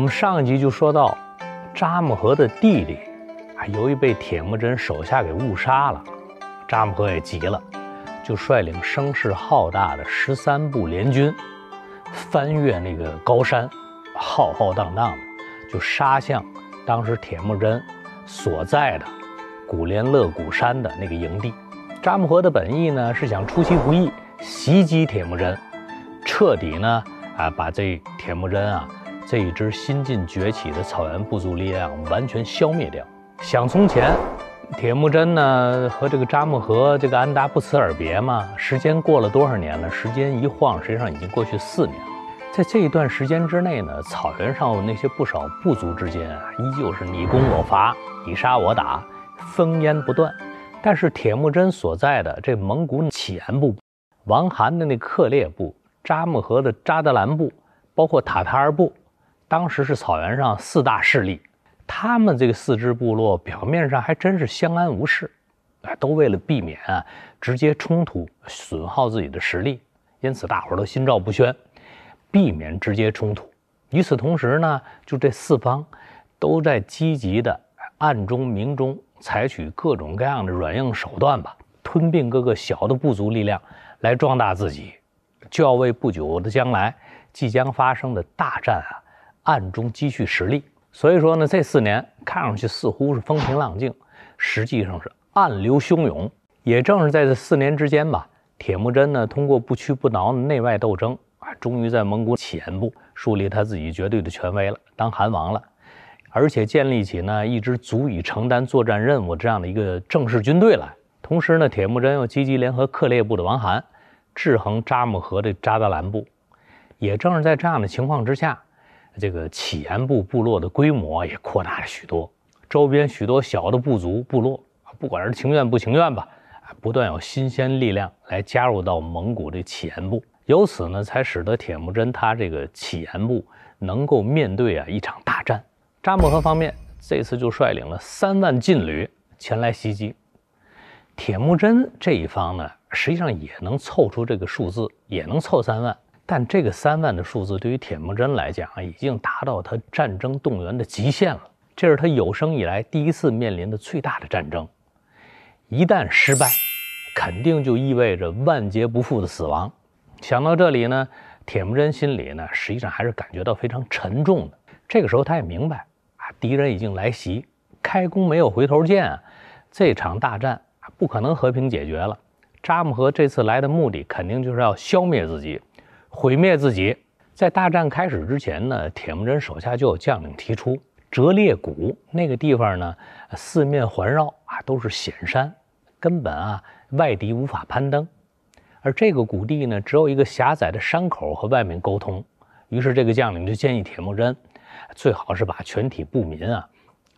我们上一集就说到，扎木合的弟弟，啊，由于被铁木真手下给误杀了，扎木合也急了，就率领声势浩大的十三部联军，翻越那个高山，浩浩荡荡的就杀向当时铁木真所在的古连乐古山的那个营地。扎木合的本意呢是想出其不意袭击铁木真，彻底呢啊把这铁木真啊。这一支新晋崛起的草原部族力量，完全消灭掉。想从前，铁木真呢和这个扎木合、这个安达不辞而别嘛？时间过了多少年了？时间一晃，实际上已经过去四年了。在这一段时间之内呢，草原上那些不少部族之间啊，依旧是你攻我伐，你杀我打，烽烟不断。但是铁木真所在的这蒙古乞颜部、王汗的那克烈部、扎木合的扎达兰部，包括塔塔尔部。当时是草原上四大势力，他们这个四支部落表面上还真是相安无事，啊，都为了避免啊直接冲突，损耗自己的实力，因此大伙儿都心照不宣，避免直接冲突。与此同时呢，就这四方，都在积极的暗中、明中采取各种各样的软硬手段吧，吞并各个小的部族力量，来壮大自己，就要为不久的将来即将发生的大战啊。暗中积蓄实力，所以说呢，这四年看上去似乎是风平浪静，实际上是暗流汹涌。也正是在这四年之间吧，铁木真呢通过不屈不挠的内外斗争啊，终于在蒙古起部树立他自己绝对的权威了，当汗王了，而且建立起呢一支足以承担作战任务这样的一个正式军队来。同时呢，铁木真又积极联合克烈部的王汗，制衡扎木合的扎达兰部。也正是在这样的情况之下。这个乞颜部部落的规模也扩大了许多，周边许多小的部族部落啊，不管是情愿不情愿吧，啊，不断有新鲜力量来加入到蒙古的乞颜部，由此呢，才使得铁木真他这个乞颜部能够面对啊一场大战。扎木合方面这次就率领了三万劲旅前来袭击，铁木真这一方呢，实际上也能凑出这个数字，也能凑三万。但这个三万的数字对于铁木真来讲啊，已经达到他战争动员的极限了。这是他有生以来第一次面临的最大的战争，一旦失败，肯定就意味着万劫不复的死亡。想到这里呢，铁木真心里呢，实际上还是感觉到非常沉重的。这个时候，他也明白啊，敌人已经来袭，开弓没有回头箭，这场大战不可能和平解决了。扎木合这次来的目的，肯定就是要消灭自己。毁灭自己。在大战开始之前呢，铁木真手下就有将领提出，折裂谷那个地方呢，四面环绕啊，都是险山，根本啊外敌无法攀登。而这个谷地呢，只有一个狭窄的山口和外面沟通。于是这个将领就建议铁木真，最好是把全体部民啊，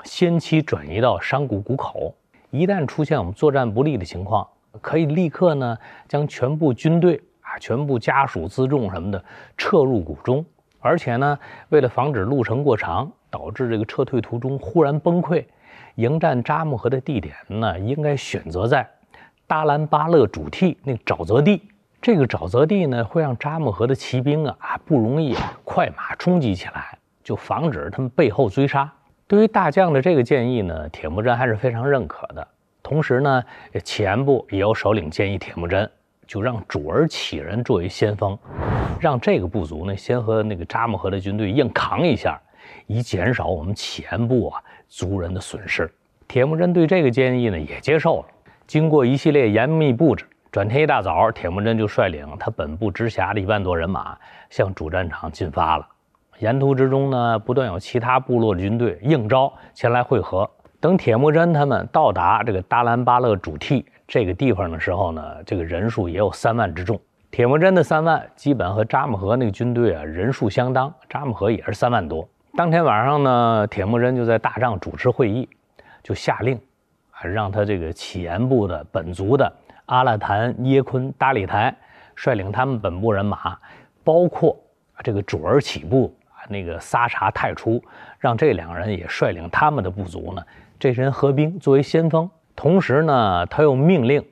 先期转移到山谷谷口。一旦出现我们作战不利的情况，可以立刻呢将全部军队。把全部家属辎重什么的撤入谷中，而且呢，为了防止路程过长导致这个撤退途中忽然崩溃，迎战扎木合的地点呢，应该选择在达兰巴勒主替那沼泽地。这个沼泽地呢，会让扎木合的骑兵啊啊不容易快马冲击起来，就防止他们背后追杀。对于大将的这个建议呢，铁木真还是非常认可的。同时呢，前部也有首领建议铁木真。就让主儿乞人作为先锋，让这个部族呢先和那个扎木合的军队硬扛一下，以减少我们前部啊族人的损失。铁木真对这个建议呢也接受了。经过一系列严密布置，转天一大早，铁木真就率领他本部直辖的一万多人马向主战场进发了。沿途之中呢，不断有其他部落的军队应招前来会合。等铁木真他们到达这个达兰巴勒主替这个地方的时候呢，这个人数也有三万之众。铁木真的三万基本和扎木合那个军队啊人数相当，扎木合也是三万多。当天晚上呢，铁木真就在大帐主持会议，就下令，啊，让他这个乞颜部的本族的阿拉坦、耶坤、达里台率领他们本部人马，包括这个主儿起部啊那个撒查太出，让这两个人也率领他们的部族呢，这人合兵作为先锋。同时呢，他又命令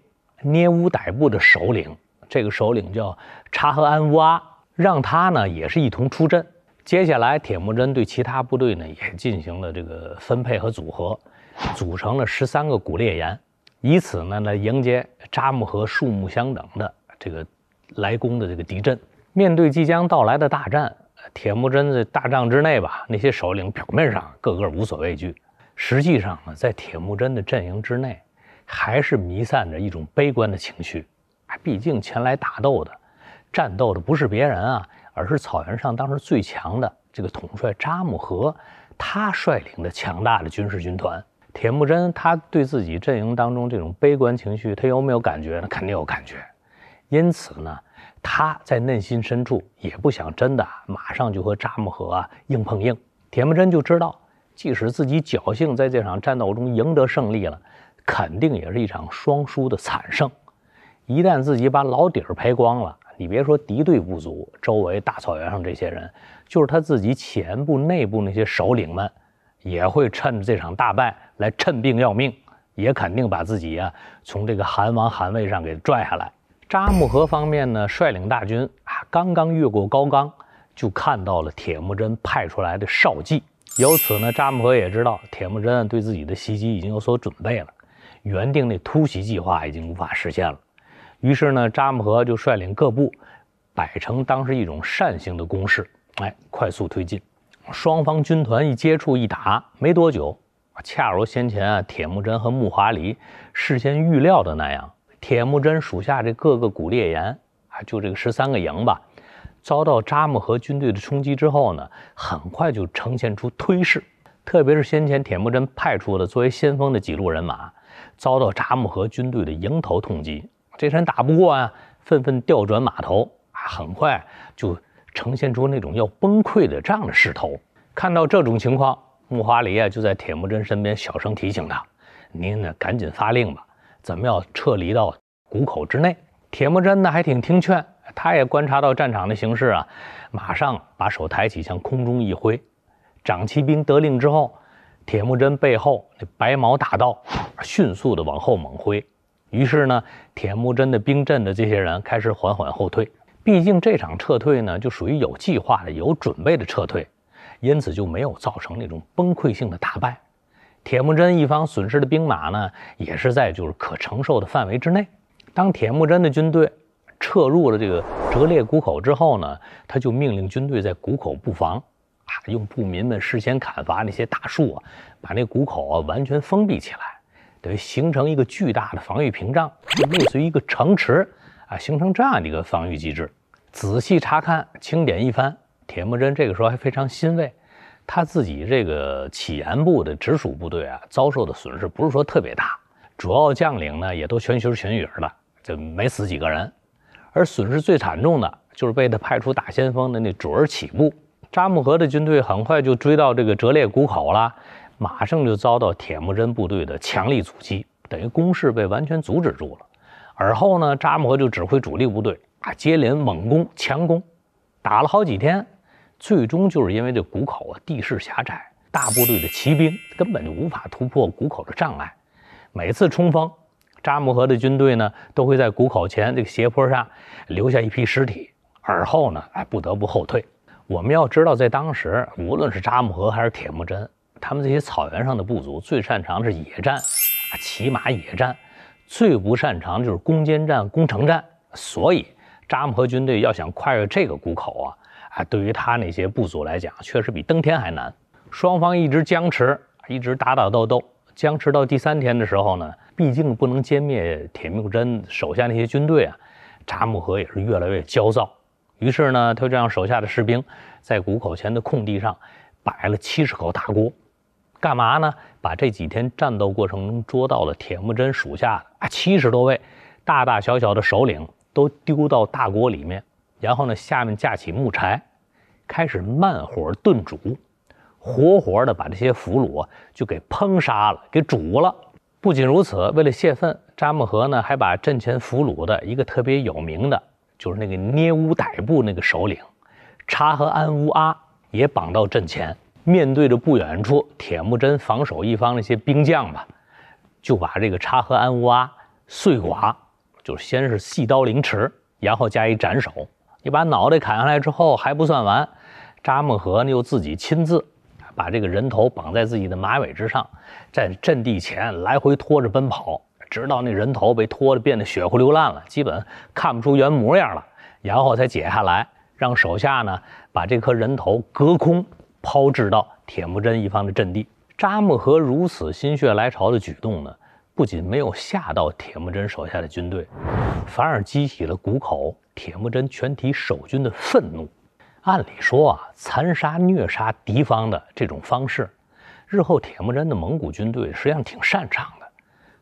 捏乌逮部的首领，这个首领叫察合安乌阿，让他呢也是一同出阵。接下来，铁木真对其他部队呢也进行了这个分配和组合，组成了十三个古列岩，以此呢来迎接扎木合数目相等的这个来攻的这个敌阵。面对即将到来的大战，铁木真这大帐之内吧，那些首领表面上个个无所畏惧。实际上呢，在铁木真的阵营之内，还是弥散着一种悲观的情绪。啊，毕竟前来打斗的、战斗的不是别人啊，而是草原上当时最强的这个统帅扎木合，他率领的强大的军事军团。铁木真他对自己阵营当中这种悲观情绪，他有没有感觉？呢？肯定有感觉。因此呢，他在内心深处也不想真的马上就和扎木合啊硬碰硬。铁木真就知道。即使自己侥幸在这场战斗中赢得胜利了，肯定也是一场双输的惨胜。一旦自己把老底儿赔光了，你别说敌对部族，周围大草原上这些人，就是他自己前部内部那些首领们，也会趁着这场大败来趁病要命，也肯定把自己啊从这个韩王韩位上给拽下来。扎木合方面呢，率领大军啊，刚刚越过高岗，就看到了铁木真派出来的少计。由此呢，扎木合也知道铁木真对自己的袭击已经有所准备了，原定的突袭计划已经无法实现了。于是呢，扎木合就率领各部，摆成当时一种扇形的攻势，哎，快速推进。双方军团一接触一打，没多久，啊，恰如先前啊，铁木真和木华黎事先预料的那样，铁木真属下这各个古烈岩啊，就这个十三个营吧。遭到扎木合军队的冲击之后呢，很快就呈现出颓势，特别是先前铁木真派出的作为先锋的几路人马，遭到扎木合军队的迎头痛击，这山打不过啊，纷纷调转马头啊，很快就呈现出那种要崩溃的这样的势头。看到这种情况，木华黎啊就在铁木真身边小声提醒他：“您呢赶紧发令吧，咱们要撤离到谷口之内。”铁木真呢还挺听劝。他也观察到战场的形势啊，马上把手抬起，向空中一挥，长骑兵得令之后，铁木真背后那白毛大刀迅速的往后猛挥，于是呢，铁木真的兵阵的这些人开始缓缓后退。毕竟这场撤退呢，就属于有计划的、有准备的撤退，因此就没有造成那种崩溃性的大败。铁木真一方损失的兵马呢，也是在就是可承受的范围之内。当铁木真的军队。撤入了这个折裂谷口之后呢，他就命令军队在谷口布防，啊，用部民们事先砍伐那些大树啊，把那谷口啊完全封闭起来，等于形成一个巨大的防御屏障，类似于一个城池啊，形成这样的一个防御机制。仔细查看、清点一番，铁木真这个时候还非常欣慰，他自己这个起源部的直属部队啊，遭受的损失不是说特别大，主要将领呢也都全心全意的，就没死几个人。而损失最惨重的就是被他派出打先锋的那准儿起步，扎木合的军队很快就追到这个折烈谷口了，马上就遭到铁木真部队的强力阻击，等于攻势被完全阻止住了。而后呢，扎木合就指挥主力部队啊接连猛攻强攻，打了好几天，最终就是因为这谷口啊地势狭窄，大部队的骑兵根本就无法突破谷口的障碍，每次冲锋。扎木合的军队呢，都会在谷口前这个斜坡上留下一批尸体，而后呢，哎，不得不后退。我们要知道，在当时，无论是扎木合还是铁木真，他们这些草原上的部族最擅长的是野战，啊，骑马野战，最不擅长就是攻坚战、攻城战。所以，扎木合军队要想跨越这个谷口啊，啊，对于他那些部族来讲，确实比登天还难。双方一直僵持，一直打打斗斗。僵持到第三天的时候呢，毕竟不能歼灭铁木真手下那些军队啊，札木合也是越来越焦躁。于是呢，他就让手下的士兵在谷口前的空地上摆了七十口大锅，干嘛呢？把这几天战斗过程中捉到了铁木真属下的啊七十多位大大小小的首领都丢到大锅里面，然后呢，下面架起木柴，开始慢火炖煮。活活的把这些俘虏就给烹杀了，给煮了。不仅如此，为了泄愤，扎木合呢还把阵前俘虏的一个特别有名的，就是那个捏乌逮部那个首领，察合安乌阿也绑到阵前，面对着不远处铁木真防守一方那些兵将吧，就把这个察合安乌阿碎剐，就是先是细刀凌迟，然后加以斩首。你把脑袋砍下来之后还不算完，扎木合呢又自己亲自。把这个人头绑在自己的马尾之上，在阵地前来回拖着奔跑，直到那人头被拖得变得血糊流烂了，基本看不出原模样了，然后才解下来，让手下呢把这颗人头隔空抛掷到铁木真一方的阵地。扎木合如此心血来潮的举动呢，不仅没有吓到铁木真手下的军队，反而激起了谷口铁木真全体守军的愤怒。按理说啊，残杀、虐杀敌方的这种方式，日后铁木真的蒙古军队实际上挺擅长的。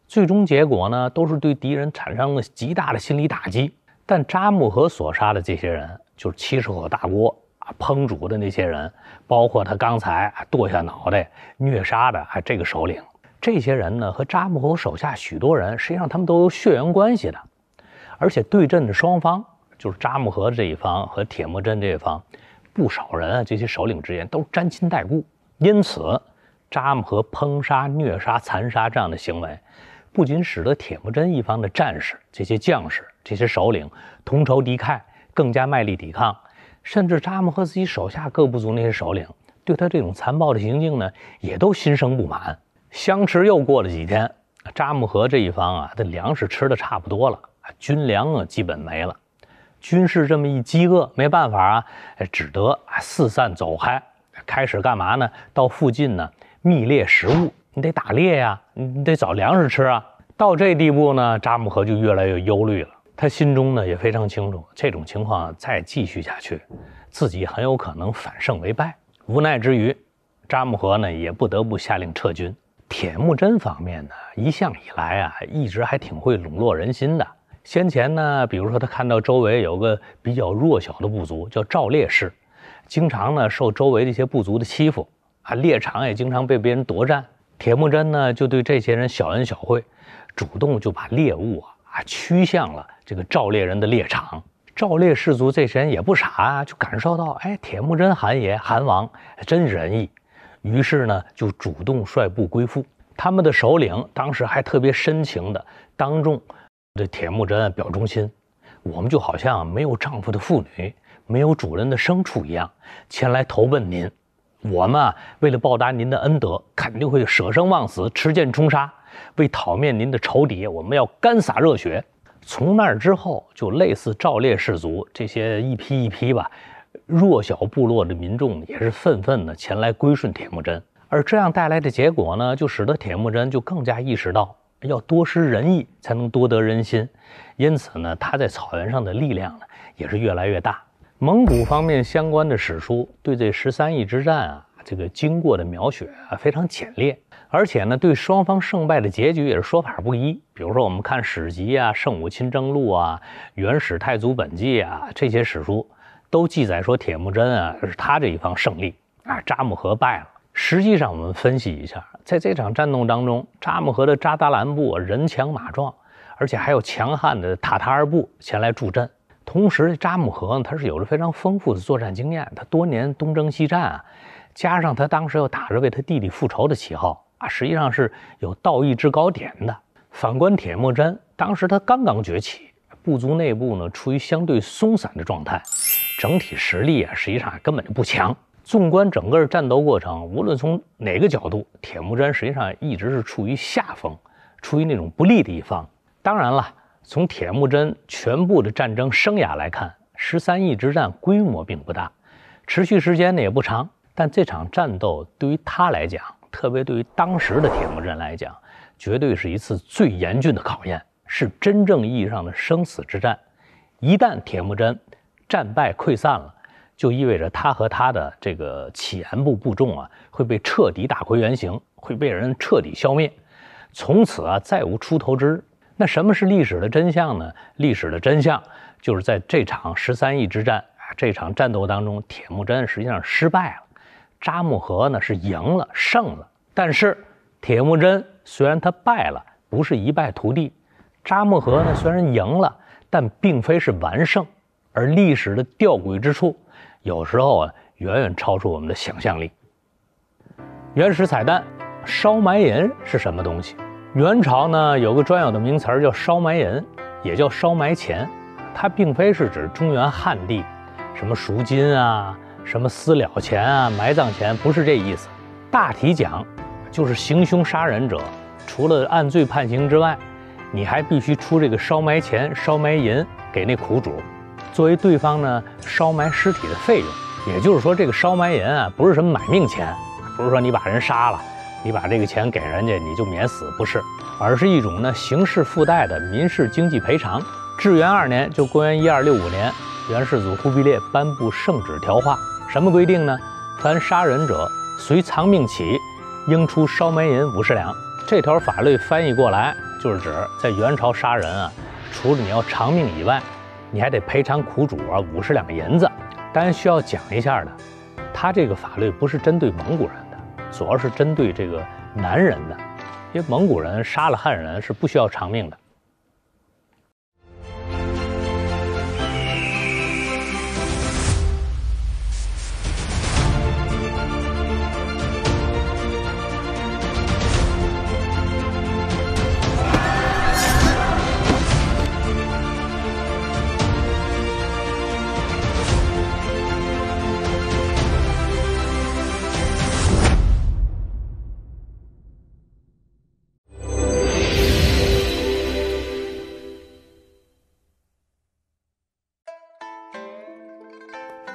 最终结果呢，都是对敌人产生了极大的心理打击。但扎木合所杀的这些人，就是七十口大锅啊烹煮的那些人，包括他刚才剁下脑袋虐杀的还这个首领，这些人呢和扎木合手下许多人，实际上他们都有血缘关系的，而且对阵的双方。就是扎木合这一方和铁木真这一方，不少人啊，这些首领之间都沾亲带故，因此，扎木合烹杀、虐杀、残杀这样的行为，不仅使得铁木真一方的战士、这些将士、这些首领同仇敌忾，更加卖力抵抗，甚至扎木合自己手下各部族那些首领，对他这种残暴的行径呢，也都心生不满。相持又过了几天，扎木合这一方啊，的粮食吃的差不多了，军粮啊基本没了。军事这么一饥饿，没办法啊，只得四散走开，开始干嘛呢？到附近呢觅猎食物，你得打猎呀，你得找粮食吃啊。到这地步呢，扎木合就越来越忧虑了。他心中呢也非常清楚，这种情况再继续下去，自己很有可能反胜为败。无奈之余，扎木合呢也不得不下令撤军。铁木真方面呢一向以来啊，一直还挺会笼络人心的。先前呢，比如说他看到周围有个比较弱小的部族，叫赵烈氏，经常呢受周围的一些部族的欺负，啊，猎场也经常被别人夺占。铁木真呢就对这些人小恩小惠，主动就把猎物啊啊驱向了这个赵猎人的猎场。赵烈氏族这些人也不傻啊，就感受到哎，铁木真韩爷、韩王真仁义，于是呢就主动率部归附。他们的首领当时还特别深情的当众。对铁木真表忠心，我们就好像没有丈夫的妇女、没有主人的牲畜一样，前来投奔您。我们为了报答您的恩德，肯定会舍生忘死，持剑冲杀，为讨灭您的仇敌，我们要干洒热血。从那儿之后，就类似赵烈士族这些一批一批吧，弱小部落的民众也是愤愤的前来归顺铁木真，而这样带来的结果呢，就使得铁木真就更加意识到。要多施仁义，才能多得人心。因此呢，他在草原上的力量呢，也是越来越大。蒙古方面相关的史书对这十三翼之战啊，这个经过的描写啊，非常简略，而且呢，对双方胜败的结局也是说法不一。比如说，我们看史籍啊，《圣武亲征录》啊，《元始太祖本纪》啊，这些史书都记载说，铁木真啊，是他这一方胜利啊，扎木合败了。实际上，我们分析一下，在这场战斗当中，扎木合的扎达兰部人强马壮，而且还有强悍的塔塔尔部前来助阵。同时，扎木合他是有着非常丰富的作战经验，他多年东征西战啊，加上他当时又打着为他弟弟复仇的旗号啊，实际上是有道义制高点的。反观铁木真，当时他刚刚崛起，部族内部呢处于相对松散的状态，整体实力啊实际上根本就不强。纵观整个战斗过程，无论从哪个角度，铁木真实际上一直是处于下风，处于那种不利的一方。当然了，从铁木真全部的战争生涯来看，十三翼之战规模并不大，持续时间呢也不长。但这场战斗对于他来讲，特别对于当时的铁木真来讲，绝对是一次最严峻的考验，是真正意义上的生死之战。一旦铁木真战败溃散了，就意味着他和他的这个起颜部部众啊会被彻底打回原形，会被人彻底消灭，从此啊再无出头之。日。那什么是历史的真相呢？历史的真相就是在这场十三亿之战啊，这场战斗当中，铁木真实际上失败了，扎木合呢是赢了胜了。但是铁木真虽然他败了，不是一败涂地；扎木合呢虽然赢了，但并非是完胜。而历史的吊诡之处。有时候啊，远远超出我们的想象力。原始彩蛋，烧埋银是什么东西？元朝呢有个专有的名词叫烧埋银，也叫烧埋钱。它并非是指中原汉地什么赎金啊、什么私了钱啊、埋葬钱，不是这意思。大体讲，就是行凶杀人者，除了按罪判刑之外，你还必须出这个烧埋钱、烧埋银给那苦主。作为对方呢，烧埋尸体的费用，也就是说，这个烧埋银啊，不是什么买命钱，不是说你把人杀了，你把这个钱给人家你就免死，不是，而是一种呢刑事附带的民事经济赔偿。至元二年，就公元一二六五年，元世祖忽必烈颁布圣旨条化，什么规定呢？凡杀人者，随藏命起，应出烧埋银五十两。这条法律翻译过来，就是指在元朝杀人啊，除了你要偿命以外。你还得赔偿苦主啊五十两银子，当然需要讲一下的，他这个法律不是针对蒙古人的，主要是针对这个男人的，因为蒙古人杀了汉人是不需要偿命的。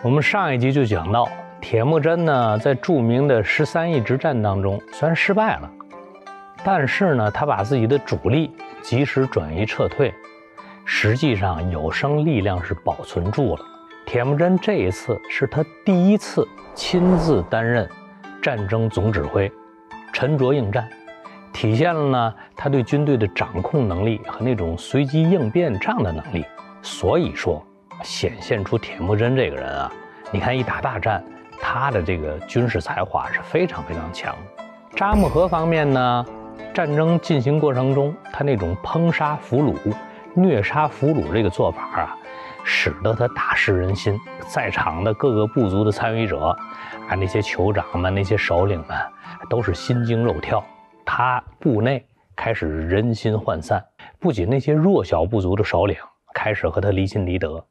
我们上一集就讲到，铁木真呢在著名的十三翼之战当中虽然失败了，但是呢他把自己的主力及时转移撤退，实际上有生力量是保存住了。铁木真这一次是他第一次亲自担任战争总指挥，沉着应战，体现了呢他对军队的掌控能力和那种随机应变这样的能力。所以说。显现出铁木真这个人啊，你看一打大战，他的这个军事才华是非常非常强。扎木合方面呢，战争进行过程中，他那种烹杀俘虏、虐杀俘虏这个做法啊，使得他大失人心。在场的各个部族的参与者，啊那些酋长们、那些首领们，都是心惊肉跳。他部内开始人心涣散，不仅那些弱小部族的首领开始和他离心离德。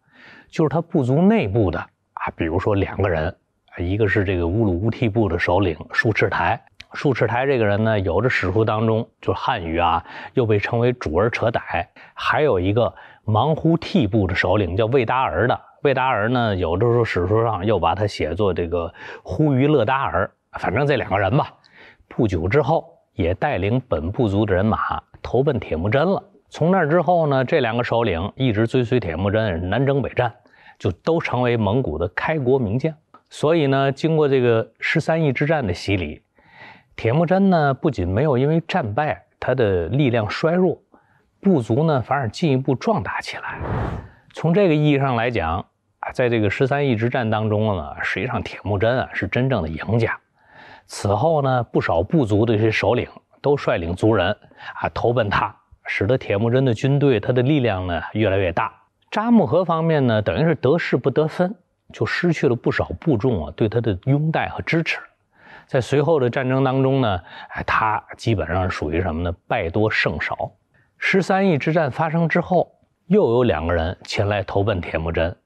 就是他部族内部的啊，比如说两个人，一个是这个乌鲁乌惕部的首领数赤台，数赤台这个人呢，有着史书当中就是汉语啊，又被称为主儿扯歹；还有一个忙忽惕部的首领叫魏达尔的，魏达尔呢，有的时候史书上又把他写作这个忽于勒达尔。反正这两个人吧，不久之后也带领本部族的人马投奔铁木真了。从那之后呢，这两个首领一直追随铁木真南征北战。就都成为蒙古的开国名将，所以呢，经过这个十三翼之战的洗礼，铁木真呢不仅没有因为战败他的力量衰弱，部族呢反而进一步壮大起来。从这个意义上来讲啊，在这个十三翼之战当中呢，实际上铁木真啊是真正的赢家。此后呢，不少部族的一些首领都率领族人啊投奔他，使得铁木真的军队他的力量呢越来越大。扎木合方面呢，等于是得势不得分，就失去了不少部众啊，对他的拥戴和支持。在随后的战争当中呢，哎，他基本上属于什么呢？败多胜少。十三亿之战发生之后，又有两个人前来投奔铁木真，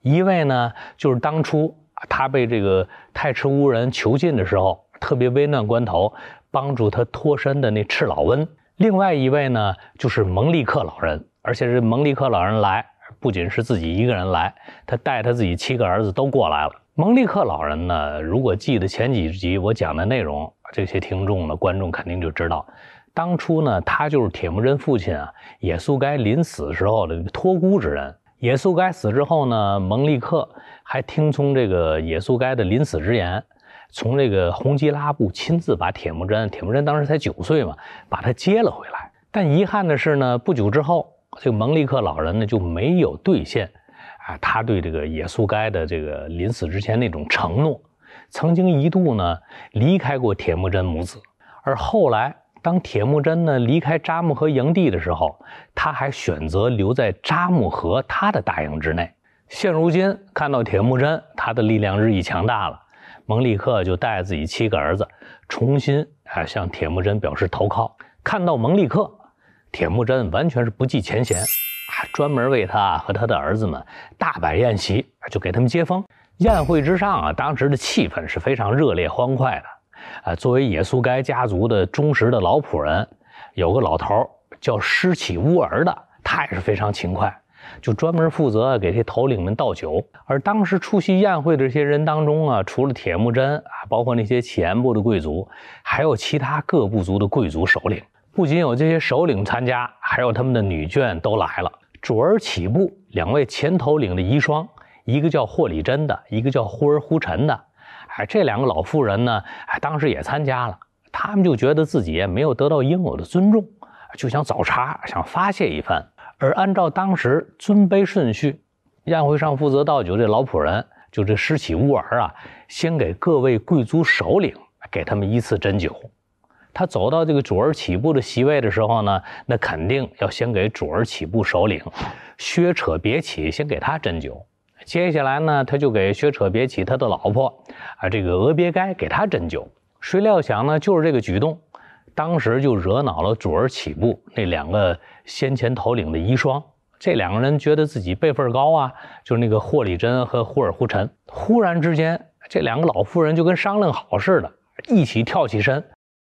一位呢就是当初他被这个太赤乌人囚禁的时候，特别危难关头帮助他脱身的那赤老温，另外一位呢就是蒙利克老人，而且是蒙利克老人来。不仅是自己一个人来，他带他自己七个儿子都过来了。蒙力克老人呢，如果记得前几集我讲的内容，这些听众呢、观众肯定就知道，当初呢，他就是铁木真父亲啊，也速该临死时候的托孤之人。也速该死之后呢，蒙力克还听从这个也速该的临死之言，从这个洪吉拉布亲自把铁木真，铁木真当时才九岁嘛，把他接了回来。但遗憾的是呢，不久之后。这个蒙力克老人呢就没有兑现，啊，他对这个也速该的这个临死之前那种承诺，曾经一度呢离开过铁木真母子，而后来当铁木真呢离开扎木合营地的时候，他还选择留在扎木合他的大营之内。现如今看到铁木真他的力量日益强大了，蒙力克就带着自己七个儿子重新啊向铁木真表示投靠。看到蒙力克。铁木真完全是不计前嫌，啊，专门为他和他的儿子们大摆宴席，就给他们接风。宴会之上啊，当时的气氛是非常热烈欢快的。啊，作为野苏该家族的忠实的老仆人，有个老头叫施启乌儿的，他也是非常勤快，就专门负责给这头领们倒酒。而当时出席宴会的这些人当中啊，除了铁木真啊，包括那些前部的贵族，还有其他各部族的贵族首领。不仅有这些首领参加，还有他们的女眷都来了。主儿起步，两位前头领的遗孀，一个叫霍礼珍的，一个叫忽儿忽陈的，哎，这两个老妇人呢，哎，当时也参加了。他们就觉得自己没有得到应有的尊重，就想找茬，想发泄一番。而按照当时尊卑顺序，宴会上负责倒酒这老仆人，就这施启吾儿啊，先给各位贵族首领，给他们依次斟酒。他走到这个主儿起步的席位的时候呢，那肯定要先给主儿起步首领薛扯别起先给他针灸，接下来呢，他就给薛扯别起他的老婆啊，这个俄别该给他针灸。谁料想呢，就是这个举动，当时就惹恼了主儿起步那两个先前头领的遗孀。这两个人觉得自己辈分高啊，就是那个霍里珍和忽尔忽臣。忽然之间，这两个老妇人就跟商量好似的，一起跳起身。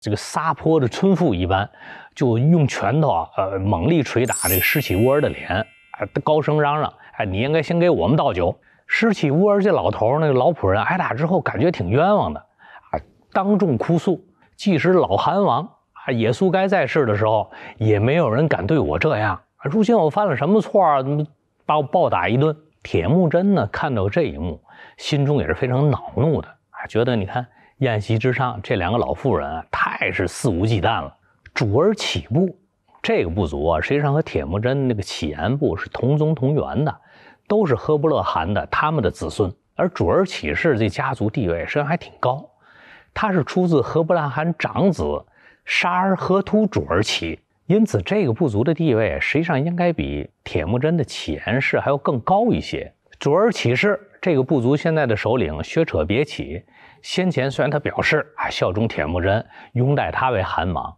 这个撒泼的村妇一般，就用拳头啊，呃，猛力捶打这个施启窝的脸，啊，高声嚷嚷，哎，你应该先给我们倒酒。施启窝这老头儿，那个老仆人挨打之后，感觉挺冤枉的，啊，当众哭诉，即使老韩王啊，耶稣该在世的时候，也没有人敢对我这样。啊，如今我犯了什么错啊？怎么把我暴打一顿？铁木真呢，看到这一幕，心中也是非常恼怒的，啊，觉得你看。宴席之上，这两个老妇人啊，太是肆无忌惮了。主儿乞部，这个部族啊，实际上和铁木真那个乞延部是同宗同源的，都是喝不勒汗的他们的子孙。而主儿乞氏这家族地位实际上还挺高，他是出自喝不勒汗长子沙儿合突主儿起，因此这个部族的地位实际上应该比铁木真的起延氏还要更高一些。主儿乞氏这个部族现在的首领薛扯别起，先前虽然他表示啊效忠铁木真，拥戴他为汗王，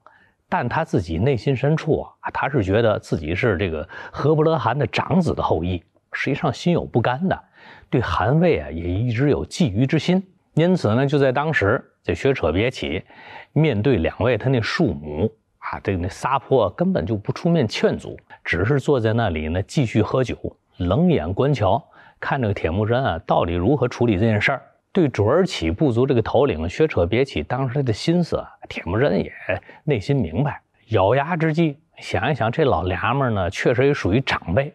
但他自己内心深处啊，他是觉得自己是这个和不勒汗的长子的后裔，实际上心有不甘的，对韩魏啊也一直有觊觎之心。因此呢，就在当时这薛扯别起，面对两位他那庶母啊，这那撒泼根本就不出面劝阻，只是坐在那里呢继续喝酒，冷眼观瞧，看这个铁木真啊到底如何处理这件事儿。对准儿起部族这个头领薛扯别起，当时他的心思，铁木真也内心明白。咬牙之际，想一想这老娘们呢，确实也属于长辈，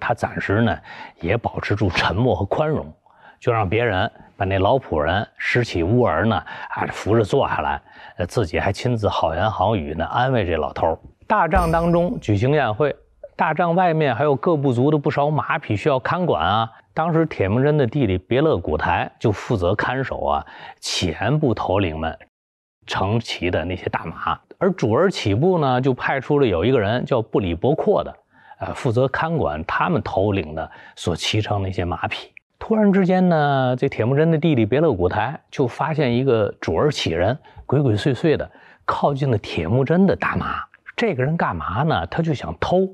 他暂时呢也保持住沉默和宽容，就让别人把那老仆人拾起乌儿呢啊扶着坐下来，自己还亲自好言好语呢安慰这老头。大帐当中举行宴会，大帐外面还有各部族的不少马匹需要看管啊。当时铁木真的弟弟别勒古台就负责看守啊，前部头领们乘骑的那些大马，而主儿乞部呢就派出了有一个人叫布里伯阔的，呃，负责看管他们头领的所骑乘那些马匹。突然之间呢，这铁木真的弟弟别勒古台就发现一个主儿乞人鬼鬼祟祟的靠近了铁木真的大马。这个人干嘛呢？他就想偷。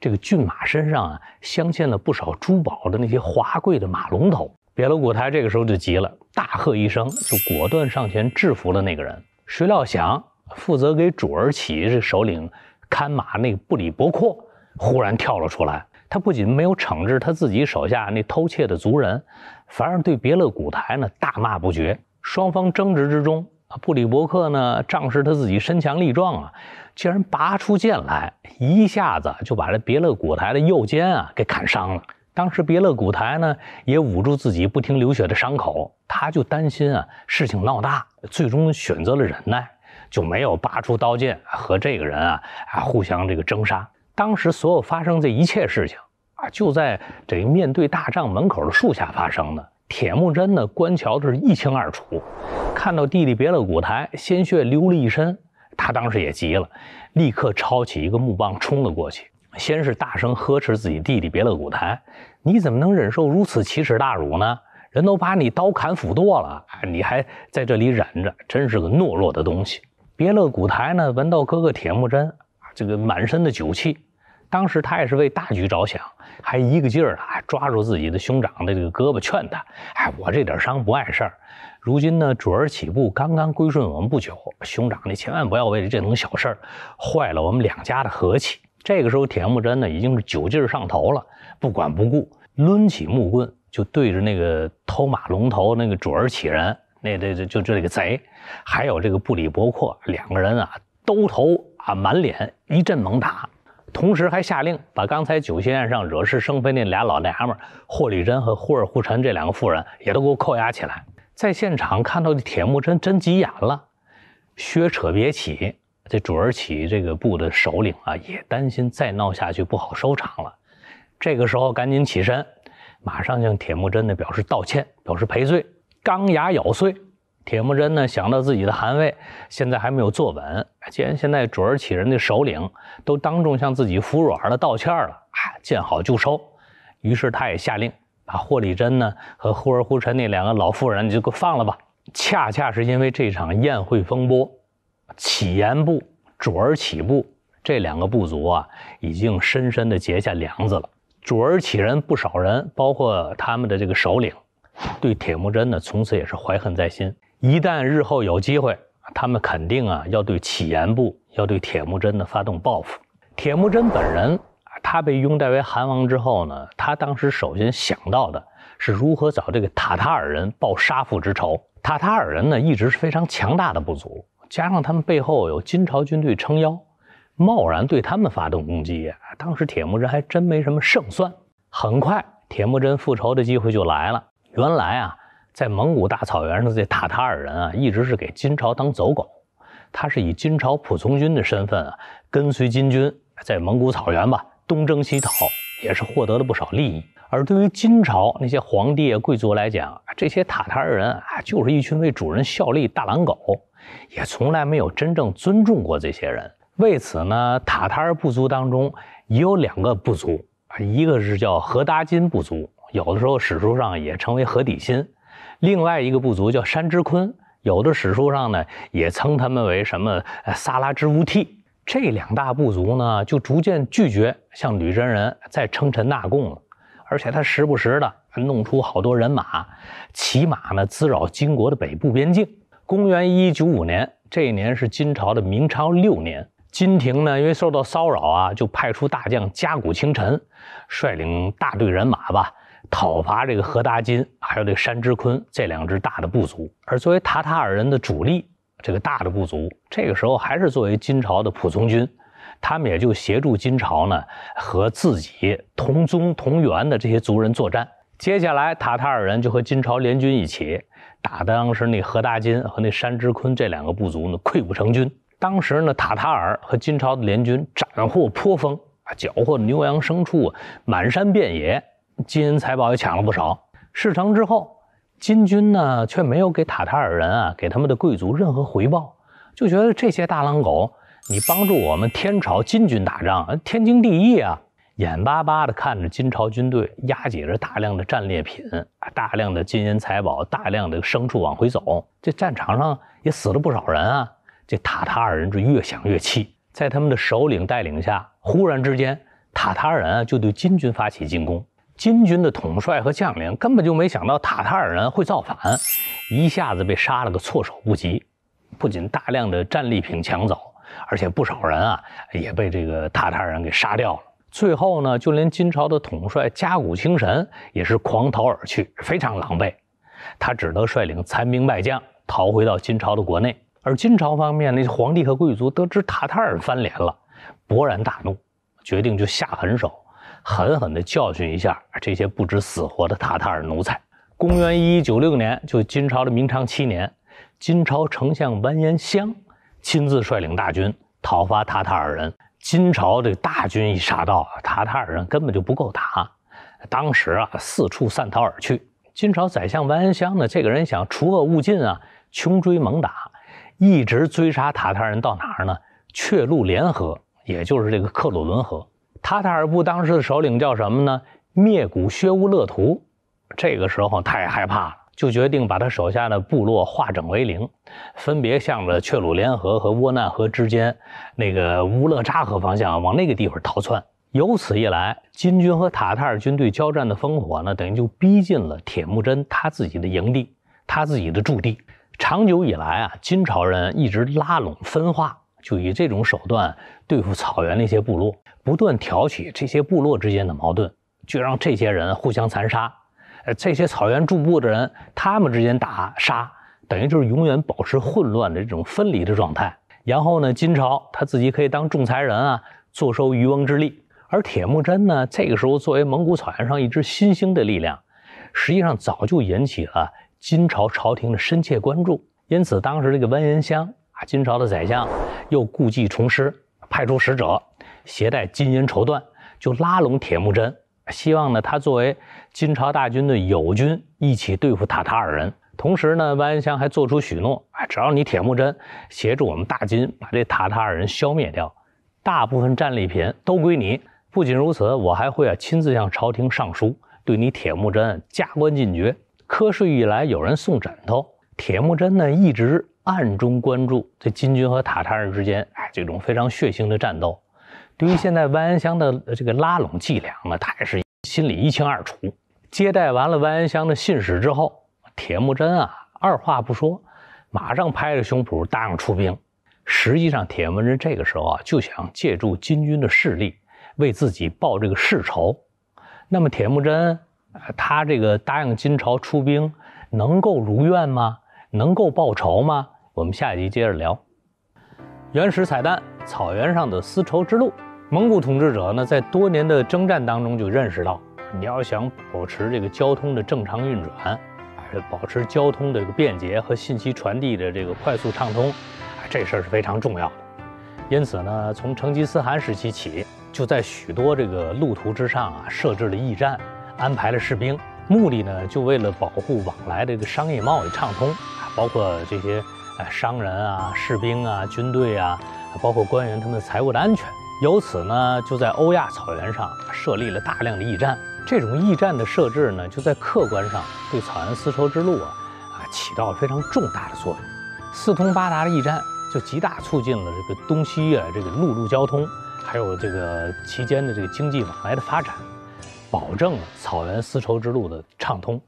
这个骏马身上啊，镶嵌了不少珠宝的那些华贵的马龙头。别勒古台这个时候就急了，大喝一声，就果断上前制服了那个人。谁料想，负责给主儿乞这首领看马那个布里伯阔忽然跳了出来。他不仅没有惩治他自己手下那偷窃的族人，反而对别勒古台呢大骂不绝。双方争执之中。布里伯克呢，仗势他自己身强力壮啊，竟然拔出剑来，一下子就把这别勒古台的右肩啊给砍伤了。当时别勒古台呢也捂住自己不停流血的伤口，他就担心啊事情闹大，最终选择了忍耐，就没有拔出刀剑和这个人啊啊互相这个争杀。当时所有发生这一切事情啊，就在这个面对大帐门口的树下发生的。铁木真呢，观瞧的是一清二楚，看到弟弟别勒古台鲜血流了一身，他当时也急了，立刻抄起一个木棒冲了过去。先是大声呵斥自己弟弟别勒古台：“你怎么能忍受如此奇耻大辱呢？人都把你刀砍斧剁了，你还在这里忍着，真是个懦弱的东西！”别勒古台呢，闻到哥哥铁木真这个满身的酒气，当时他也是为大局着想。还一个劲儿的抓住自己的兄长的这个胳膊劝他：“哎，我这点伤不碍事儿。如今呢，主儿起步刚刚归顺我们不久，兄长你千万不要为了这种小事儿坏了我们两家的和气。”这个时候，铁木真呢已经是酒劲儿上头了，不管不顾，抡起木棍就对着那个偷马龙头那个主儿起人，那那就这个贼，还有这个布里伯阔两个人啊，兜头啊，满脸一阵猛打。同时还下令把刚才酒席宴上惹是生非那俩老娘们霍里珍和忽尔忽臣这两个妇人也都给我扣押起来。在现场看到的铁木真真急眼了，薛扯别起。这准儿起这个部的首领啊，也担心再闹下去不好收场了。这个时候赶紧起身，马上向铁木真的表示道歉，表示赔罪，钢牙咬碎。铁木真呢，想到自己的汗位现在还没有坐稳，既然现在主儿乞人的首领都当众向自己服软了、道歉了，哎，见好就收，于是他也下令，把霍里真呢和忽儿忽陈那两个老妇人就给放了吧。恰恰是因为这场宴会风波，乞颜部、主儿乞部这两个部族啊，已经深深地结下梁子了。主儿乞人不少人，包括他们的这个首领，对铁木真呢，从此也是怀恨在心。一旦日后有机会，他们肯定啊要对启颜部，要对铁木真的发动报复。铁木真本人，他被拥戴为韩王之后呢，他当时首先想到的是如何找这个塔塔尔人报杀父之仇。塔塔尔人呢一直是非常强大的部族，加上他们背后有金朝军队撑腰，贸然对他们发动攻击，当时铁木真还真没什么胜算。很快，铁木真复仇的机会就来了。原来啊。在蒙古大草原上的这塔塔尔人啊，一直是给金朝当走狗。他是以金朝仆从军的身份啊，跟随金军在蒙古草原吧，东征西讨，也是获得了不少利益。而对于金朝那些皇帝啊、贵族来讲，这些塔塔尔人啊，就是一群为主人效力大狼狗，也从来没有真正尊重过这些人。为此呢，塔塔尔部族当中也有两个部族啊，一个是叫何达金部族，有的时候史书上也称为何底辛。另外一个部族叫山之坤，有的史书上呢也称他们为什么萨拉之乌替。这两大部族呢就逐渐拒绝向女真人再称臣纳贡了，而且他时不时的弄出好多人马，骑马呢滋扰金国的北部边境。公元一一九五年，这一年是金朝的明朝六年，金廷呢因为受到骚扰啊，就派出大将加古清晨率领大队人马吧。讨伐这个何达金，还有这个山之坤这两支大的部族。而作为塔塔尔人的主力，这个大的部族，这个时候还是作为金朝的仆从军，他们也就协助金朝呢和自己同宗同源的这些族人作战。接下来，塔塔尔人就和金朝联军一起，打的，当时那何达金和那山之坤这两个部族呢溃不成军。当时呢，塔塔尔和金朝的联军斩获颇丰啊，缴获牛羊牲畜满山遍野。金银财宝也抢了不少。事成之后，金军呢却没有给塔塔尔人啊，给他们的贵族任何回报，就觉得这些大狼狗，你帮助我们天朝金军打仗，天经地义啊！眼巴巴地看着金朝军队押解着大量的战利品啊，大量的金银财宝，大量的牲畜往回走。这战场上也死了不少人啊。这塔塔尔人就越想越气，在他们的首领带领下，忽然之间，塔塔尔人就对金军发起进攻。金军的统帅和将领根本就没想到塔塔尔人会造反，一下子被杀了个措手不及。不仅大量的战利品抢走，而且不少人啊也被这个塔塔尔人给杀掉了。最后呢，就连金朝的统帅夹谷清神也是狂逃而去，非常狼狈。他只得率领残兵败将逃回到金朝的国内。而金朝方面那些皇帝和贵族得知塔塔尔翻脸了，勃然大怒，决定就下狠手。狠狠地教训一下这些不知死活的塔塔尔奴才。公元一一九六年，就金朝的明昌七年，金朝丞相完颜襄亲自率领大军讨伐塔塔尔人。金朝这大军一杀到，塔塔尔人根本就不够打，当时啊四处散逃而去。金朝宰相完颜襄呢，这个人想除恶务尽啊，穷追猛打，一直追杀塔塔人到哪儿呢？却路连河，也就是这个克鲁伦河。塔塔尔部当时的首领叫什么呢？灭古薛乌勒图。这个时候太害怕了，就决定把他手下的部落化整为零，分别向着阙鲁联合和窝难河之间那个乌勒扎河方向往那个地方逃窜。由此一来，金军和塔塔尔军队交战的烽火呢，等于就逼近了铁木真他自己的营地，他自己的驻地。长久以来啊，金朝人一直拉拢分化，就以这种手段对付草原那些部落。不断挑起这些部落之间的矛盾，就让这些人互相残杀。呃，这些草原驻部的人，他们之间打杀，等于就是永远保持混乱的这种分离的状态。然后呢，金朝他自己可以当仲裁人啊，坐收渔翁之利。而铁木真呢，这个时候作为蒙古草原上一支新兴的力量，实际上早就引起了金朝朝廷的深切关注。因此，当时这个完颜相啊，金朝的宰相，又故技重施，派出使者。携带金银绸缎，就拉拢铁木真，希望呢他作为金朝大军的友军，一起对付塔塔尔人。同时呢，完颜祥还做出许诺：啊，只要你铁木真协助我们大金把这塔塔尔人消灭掉，大部分战利品都归你。不仅如此，我还会啊亲自向朝廷上书，对你铁木真加官进爵。瞌睡一来有人送枕头。铁木真呢一直暗中关注这金军和塔塔尔之间，哎，这种非常血腥的战斗。对于现在完颜香的这个拉拢伎俩呢，他也是心里一清二楚。接待完了完颜香的信使之后，铁木真啊，二话不说，马上拍着胸脯答应出兵。实际上，铁木真这个时候啊，就想借助金军的势力，为自己报这个世仇。那么，铁木真他这个答应金朝出兵，能够如愿吗？能够报仇吗？我们下一集接着聊。原始彩蛋：草原上的丝绸之路。蒙古统治者呢，在多年的征战当中就认识到，你要想保持这个交通的正常运转，啊，保持交通的便捷和信息传递的这个快速畅通，这事儿是非常重要的。因此呢，从成吉思汗时期起，就在许多这个路途之上啊，设置了驿站，安排了士兵，目的呢，就为了保护往来的这个商业贸易畅通，包括这些商人啊、士兵啊、军队啊，包括官员他们财务的安全。由此呢，就在欧亚草原上设立了大量的驿站。这种驿站的设置呢，就在客观上对草原丝绸之路啊啊起到了非常重大的作用。四通八达的驿站，就极大促进了这个东西啊这个陆路交通，还有这个期间的这个经济往来的发展，保证了草原丝绸之路的畅通。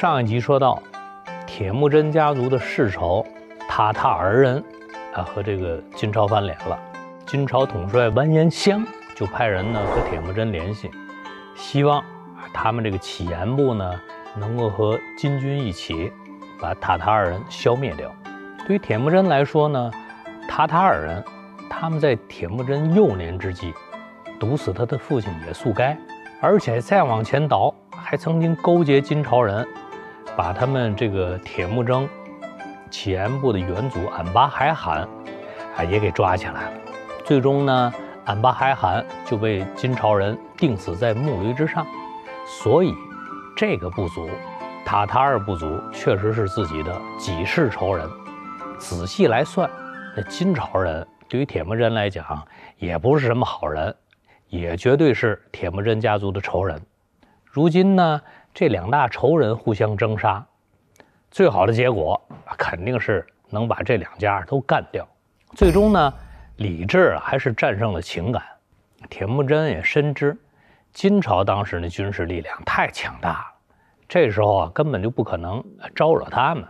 上一集说到，铁木真家族的世仇塔塔尔人啊和这个金朝翻脸了。金朝统帅完颜襄就派人呢和铁木真联系，希望他们这个乞颜部呢能够和金军一起把塔塔尔人消灭掉。对于铁木真来说呢，塔塔尔人他们在铁木真幼年之际毒死他的父亲也速该，而且再往前倒还曾经勾结金朝人。把他们这个铁木真前部的元祖俺巴海汗啊也给抓起来了。最终呢，俺巴海汗就被金朝人钉死在木驴之上。所以，这个部族，塔塔尔部族确实是自己的几世仇人。仔细来算，那金朝人对于铁木真来讲也不是什么好人，也绝对是铁木真家族的仇人。如今呢？这两大仇人互相争杀，最好的结果肯定是能把这两家都干掉。最终呢，理智还是战胜了情感。铁木真也深知，金朝当时的军事力量太强大了，这时候啊根本就不可能招惹他们。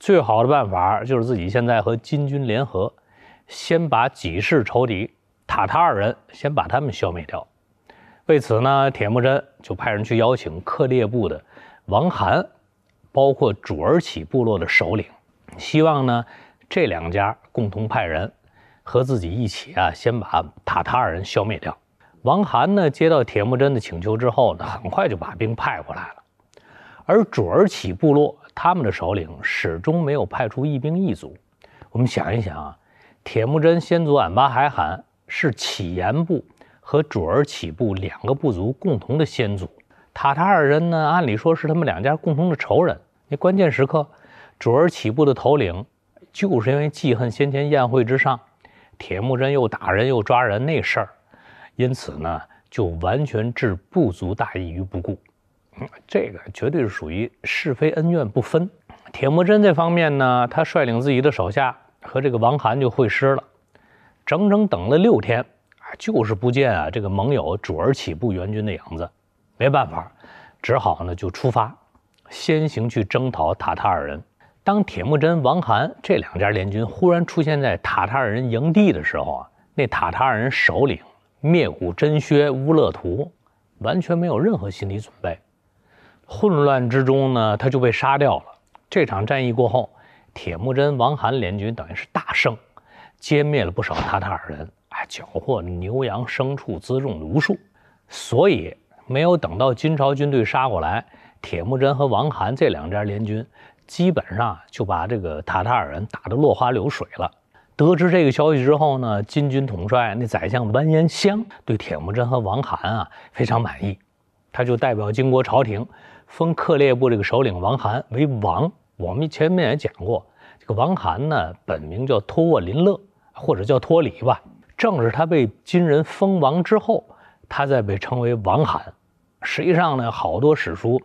最好的办法就是自己现在和金军联合，先把几世仇敌塔塔尔人，先把他们消灭掉。为此呢，铁木真就派人去邀请克烈部的王罕，包括主尔乞部落的首领，希望呢，这两家共同派人和自己一起啊，先把塔塔尔人消灭掉。王涵呢，接到铁木真的请求之后呢，很快就把兵派过来了，而主儿乞部落他们的首领始终没有派出一兵一卒。我们想一想啊，铁木真先祖俺巴海罕是乞颜部。和主儿起步两个部族共同的先祖，塔塔尔人呢，按理说是他们两家共同的仇人。那关键时刻，主儿起步的头领，就是因为记恨先前宴会之上，铁木真又打人又抓人那事儿，因此呢，就完全置部族大义于不顾。这个绝对是属于是非恩怨不分。铁木真这方面呢，他率领自己的手下和这个王涵就会师了，整整等了六天。就是不见啊，这个盟友主儿起步援军的影子，没办法，只好呢就出发，先行去征讨塔塔尔人。当铁木真、王罕这两家联军忽然出现在塔塔尔人营地的时候啊，那塔塔尔人首领灭古真靴乌勒图完全没有任何心理准备，混乱之中呢，他就被杀掉了。这场战役过后，铁木真、王罕联军等于是大胜，歼灭了不少塔塔尔人。缴获牛羊牲畜辎重无数，所以没有等到金朝军队杀过来，铁木真和王罕这两家联军基本上就把这个塔塔尔人打得落花流水了。得知这个消息之后呢，金军统帅那宰相完颜相对铁木真和王罕啊非常满意，他就代表金国朝廷封克烈部这个首领王罕为王。我们前面也讲过，这个王罕呢本名叫托沃林勒或者叫托里吧。正是他被金人封王之后，他再被称为王罕。实际上呢，好多史书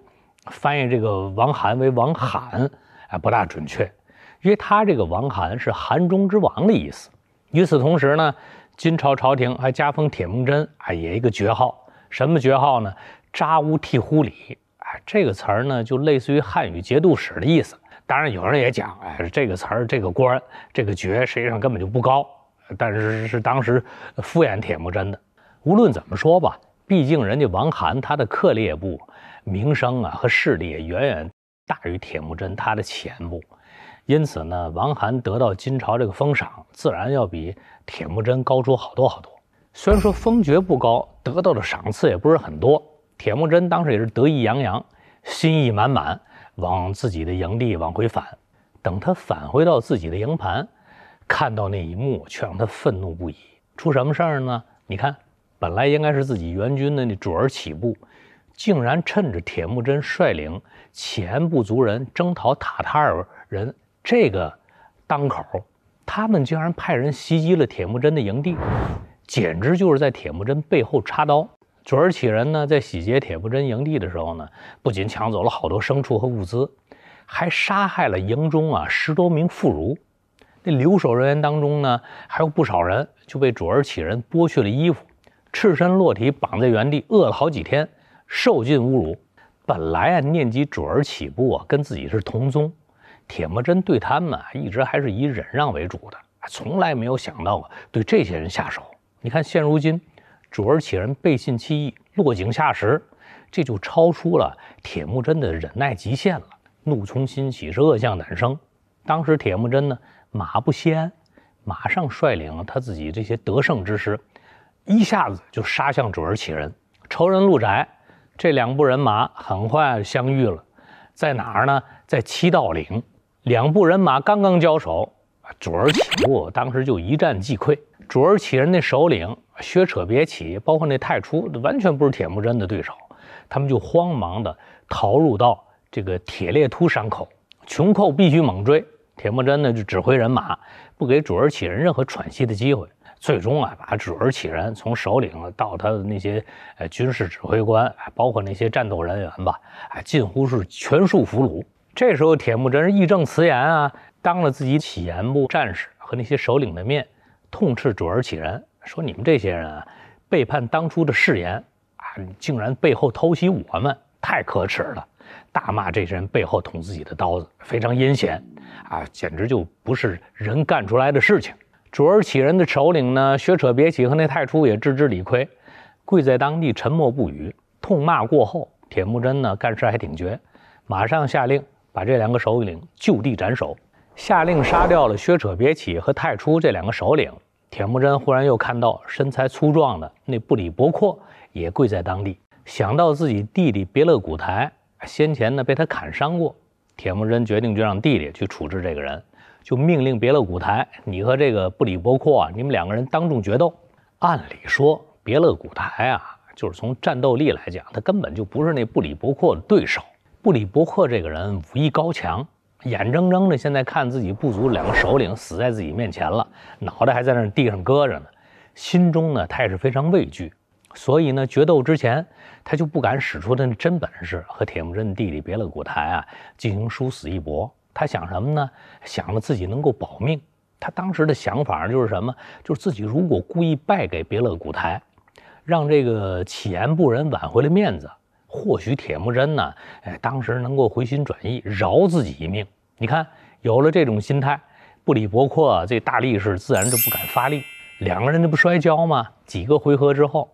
翻译这个王罕为王罕，哎，不大准确，因为他这个王罕是“韩中之王”的意思。与此同时呢，金朝朝廷还加封铁木真，哎，也一个爵号。什么爵号呢？扎乌惕忽里。哎，这个词儿呢，就类似于汉语节度使的意思。当然，有人也讲，哎，这个词儿、这个官、这个爵，实际上根本就不高。但是是当时敷衍铁木真的。无论怎么说吧，毕竟人家王涵他的克烈部名声啊和势力也远远大于铁木真他的前部，因此呢，王涵得到金朝这个封赏，自然要比铁木真高出好多好多。虽然说封爵不高，得到的赏赐也不是很多。铁木真当时也是得意洋洋，心意满满，往自己的营地往回返。等他返回到自己的营盘。看到那一幕，却让他愤怒不已。出什么事儿呢？你看，本来应该是自己援军的那准儿起步，竟然趁着铁木真率领前部族人征讨塔塔尔人这个当口，他们竟然派人袭击了铁木真的营地，简直就是在铁木真背后插刀。准儿乞人呢，在洗劫铁木真营地的时候呢，不仅抢走了好多牲畜和物资，还杀害了营中啊十多名妇孺。那留守人员当中呢，还有不少人就被主儿乞人剥去了衣服，赤身裸体绑在原地，饿了好几天，受尽侮辱。本来啊，念及主儿起步啊跟自己是同宗，铁木真对他们啊一直还是以忍让为主的，从来没有想到过对这些人下手。你看现如今，主儿乞人背信弃义，落井下石，这就超出了铁木真的忍耐极限了，怒从心起，是恶向胆生。当时铁木真呢？马不先，马上率领他自己这些得胜之师，一下子就杀向主儿乞人。仇人路窄，这两部人马很快相遇了，在哪儿呢？在七道岭。两部人马刚刚交手，主儿起部当时就一战即溃。主儿乞人那首领薛扯别起，包括那太初，完全不是铁木真的对手，他们就慌忙的逃入到这个铁列突山口。穷寇必须猛追。铁木真呢就指挥人马，不给主儿乞人任何喘息的机会，最终啊把主儿乞人从首领到他的那些呃军事指挥官，包括那些战斗人员吧，哎，近乎是全数俘虏。这时候铁木真义正辞严啊，当着自己乞颜部战士和那些首领的面，痛斥主儿乞人，说你们这些人啊，背叛当初的誓言啊，竟然背后偷袭我们，太可耻了。大骂这些人背后捅自己的刀子，非常阴险啊！简直就不是人干出来的事情。卓尔乞人的首领呢，薛扯别乞和那太初也置之理亏，跪在当地沉默不语。痛骂过后，铁木真呢干事还挺绝，马上下令把这两个首领就地斩首。下令杀掉了薛扯别乞和太初这两个首领。铁木真忽然又看到身材粗壮的那不里伯阔也跪在当地，想到自己弟弟别勒古台。先前呢，被他砍伤过。铁木真决定就让弟弟去处置这个人，就命令别勒古台，你和这个布里伯阔啊，你们两个人当众决斗。按理说，别勒古台啊，就是从战斗力来讲，他根本就不是那布里伯阔的对手。布里伯阔这个人武艺高强，眼睁睁的现在看自己部族两个首领死在自己面前了，脑袋还在那地上搁着呢，心中呢，他也是非常畏惧。所以呢，决斗之前，他就不敢使出他那真本事，和铁木真的弟弟别勒古台啊进行殊死一搏。他想什么呢？想着自己能够保命。他当时的想法就是什么？就是自己如果故意败给别勒古台，让这个起言不仁挽回了面子，或许铁木真呢，哎，当时能够回心转意，饶自己一命。你看，有了这种心态，布里伯阔这大力士自然就不敢发力。两个人这不摔跤吗？几个回合之后。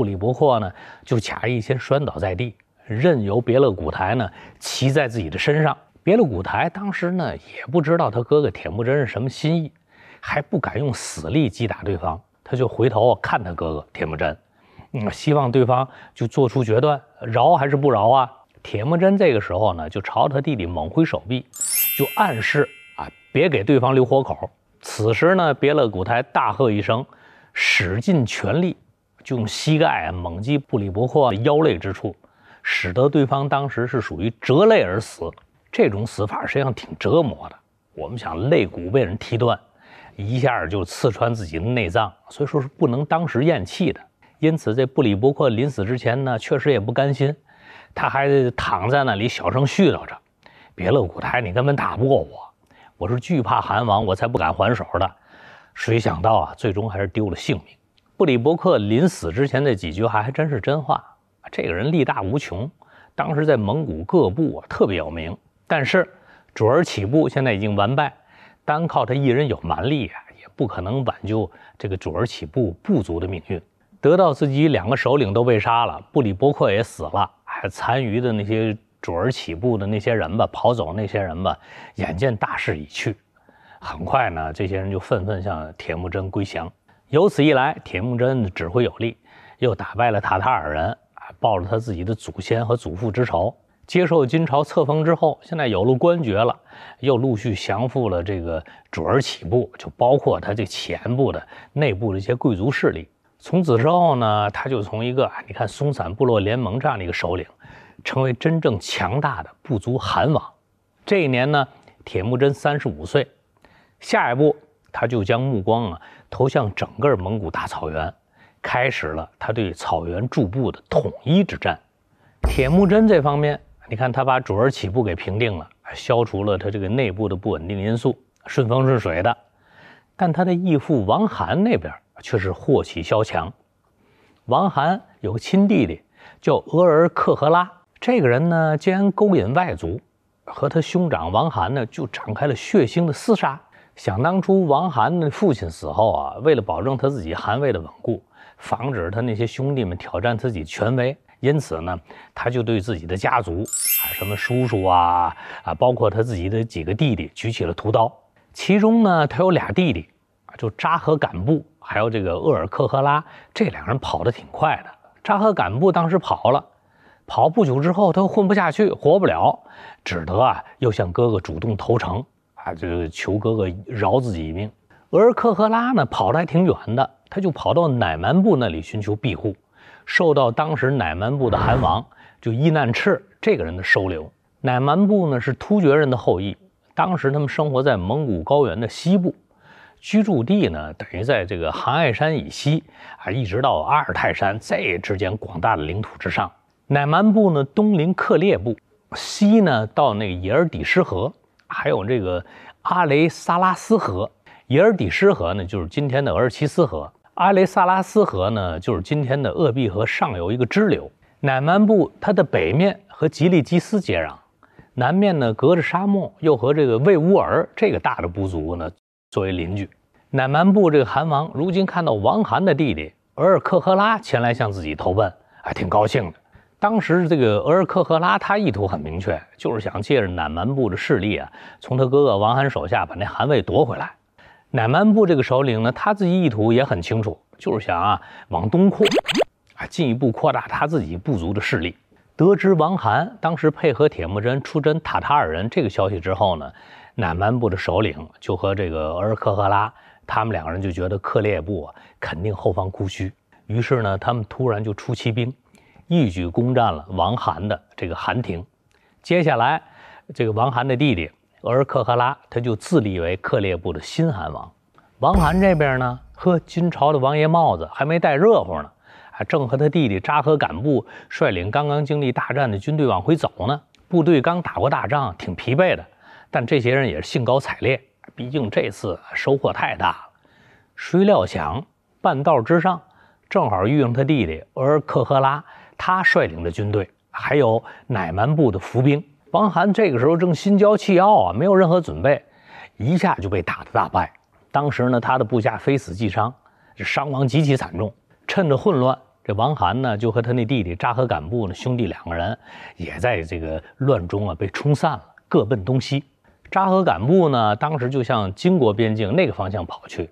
不里不迫呢，就假意先摔倒在地，任由别勒古台呢骑在自己的身上。别勒古台当时呢也不知道他哥哥铁木真是什么心意，还不敢用死力击打对方，他就回头看他哥哥铁木真，嗯，希望对方就做出决断，饶还是不饶啊？铁木真这个时候呢就朝他弟弟猛挥手臂，就暗示啊别给对方留活口。此时呢，别勒古台大喝一声，使尽全力。就用膝盖猛击布里伯的腰肋之处，使得对方当时是属于折肋而死。这种死法实际上挺折磨的。我们想肋骨被人踢断，一下就刺穿自己的内脏，所以说是不能当时咽气的。因此，这布里伯克临死之前呢，确实也不甘心，他还躺在那里小声絮叨着：“别勒古台，你根本打不过我。我是惧怕韩王，我才不敢还手的。谁想到啊，最终还是丢了性命。”布里伯克临死之前那几句话还真是真话。这个人力大无穷，当时在蒙古各部啊特别有名。但是主儿起步现在已经完败，单靠他一人有蛮力啊，也不可能挽救这个主儿起步部族的命运。得到自己两个首领都被杀了，布里伯克也死了，还残余的那些主儿起步的那些人吧，跑走那些人吧，眼见大势已去，很快呢，这些人就纷纷向铁木真归降。由此一来，铁木真的指挥有力，又打败了塔塔尔人，报了他自己的祖先和祖父之仇。接受金朝册封之后，现在有了官爵了，又陆续降服了这个准儿起部，就包括他这前部的内部的一些贵族势力。从此之后呢，他就从一个你看松散部落联盟这样的一个首领，成为真正强大的部族汗王。这一年呢，铁木真三十五岁，下一步他就将目光啊。投向整个蒙古大草原，开始了他对草原驻部的统一之战。铁木真这方面，你看他把主儿起步给平定了，消除了他这个内部的不稳定因素，顺风顺水的。但他的义父王罕那边却是祸起萧墙。王罕有个亲弟弟叫额尔克和拉，这个人呢，竟然勾引外族，和他兄长王罕呢，就展开了血腥的厮杀。想当初，王涵的父亲死后啊，为了保证他自己汗位的稳固，防止他那些兄弟们挑战自己权威，因此呢，他就对自己的家族啊，什么叔叔啊啊，包括他自己的几个弟弟，举起了屠刀。其中呢，他有俩弟弟就扎和敢布，还有这个厄尔克赫拉。这两人跑得挺快的，扎和敢布当时跑了，跑不久之后，他混不下去，活不了，只得啊，又向哥哥主动投诚。啊，就求哥哥饶自己一命。而科赫拉呢，跑得还挺远的，他就跑到乃蛮部那里寻求庇护，受到当时乃蛮部的韩王就伊难赤这个人的收留。乃蛮部呢是突厥人的后裔，当时他们生活在蒙古高原的西部，居住地呢等于在这个杭爱山以西啊，一直到阿尔泰山这之间广大的领土之上。乃蛮部呢东临克烈部，西呢到那野尔底斯河。还有这个阿雷萨拉斯河，也尔底斯河呢，就是今天的额尔齐斯河；阿雷萨拉斯河呢，就是今天的鄂毕河上游一个支流。乃蛮部它的北面和吉利吉斯接壤，南面呢隔着沙漠，又和这个魏吾尔这个大的部族呢作为邻居。乃蛮部这个韩王如今看到王韩的弟弟额尔克赫拉前来向自己投奔，还挺高兴的。当时这个额尔克赫拉他意图很明确，就是想借着乃蛮部的势力啊，从他哥哥王罕手下把那汗位夺回来。乃蛮部这个首领呢，他自己意图也很清楚，就是想啊往东扩，啊进一步扩大他自己部族的势力。得知王罕当时配合铁木真出征塔塔尔人这个消息之后呢，乃蛮部的首领就和这个额尔克赫拉他们两个人就觉得克烈部肯定后方空虚，于是呢，他们突然就出骑兵。一举攻占了王汗的这个韩庭，接下来，这个王汗的弟弟额尔克赫拉他就自立为克烈部的新汗王。王汗这边呢，呵，金朝的王爷帽子还没戴热乎呢，正和他弟弟扎合敢部率领刚刚经历大战的军队往回走呢。部队刚打过大仗，挺疲惫的，但这些人也是兴高采烈，毕竟这次收获太大了。谁料想，半道之上正好遇上他弟弟额尔克赫拉。他率领的军队，还有乃蛮部的伏兵，王涵这个时候正心焦气傲啊，没有任何准备，一下就被打得大败。当时呢，他的部下非死即伤，这伤亡极其惨重。趁着混乱，这王涵呢，就和他那弟弟扎合敢部呢兄弟两个人，也在这个乱中啊被冲散了，各奔东西。扎合敢部呢，当时就向金国边境那个方向跑去，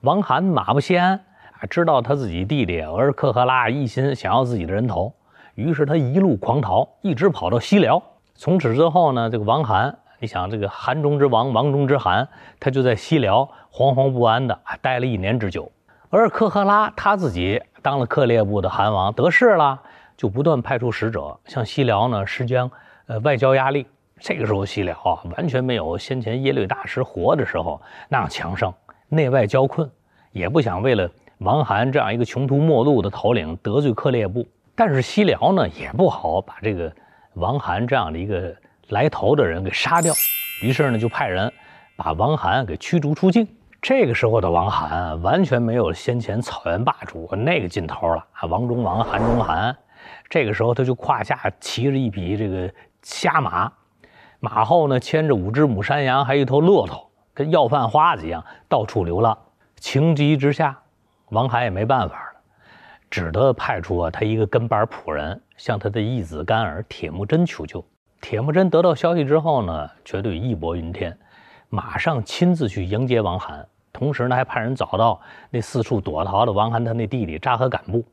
王涵马不歇鞍。知道他自己弟弟而克赫拉一心想要自己的人头，于是他一路狂逃，一直跑到西辽。从此之后呢，这个王韩，你想这个韩中之王，王中之韩，他就在西辽惶惶不安的还待了一年之久。而克赫拉他自己当了克烈部的韩王，得势了，就不断派出使者向西辽呢施加呃外交压力。这个时候西辽啊，完全没有先前耶律大石活的时候那样强盛，内外交困，也不想为了。王涵这样一个穷途末路的头领得罪克烈部，但是西辽呢也不好把这个王涵这样的一个来头的人给杀掉，于是呢就派人把王涵给驱逐出境。这个时候的王啊，完全没有先前草原霸主那个劲头了，王中王，韩中韩。这个时候他就胯下骑着一匹这个瞎马，马后呢牵着五只母山羊，还有一头骆驼，跟要饭花子一样到处流浪。情急之下。王涵也没办法了，只得派出他一个跟班仆人，向他的义子干儿铁木真求救。铁木真得到消息之后呢，绝对义薄云天，马上亲自去迎接王涵，同时呢还派人找到那四处躲逃的王涵他那弟弟扎合敢部，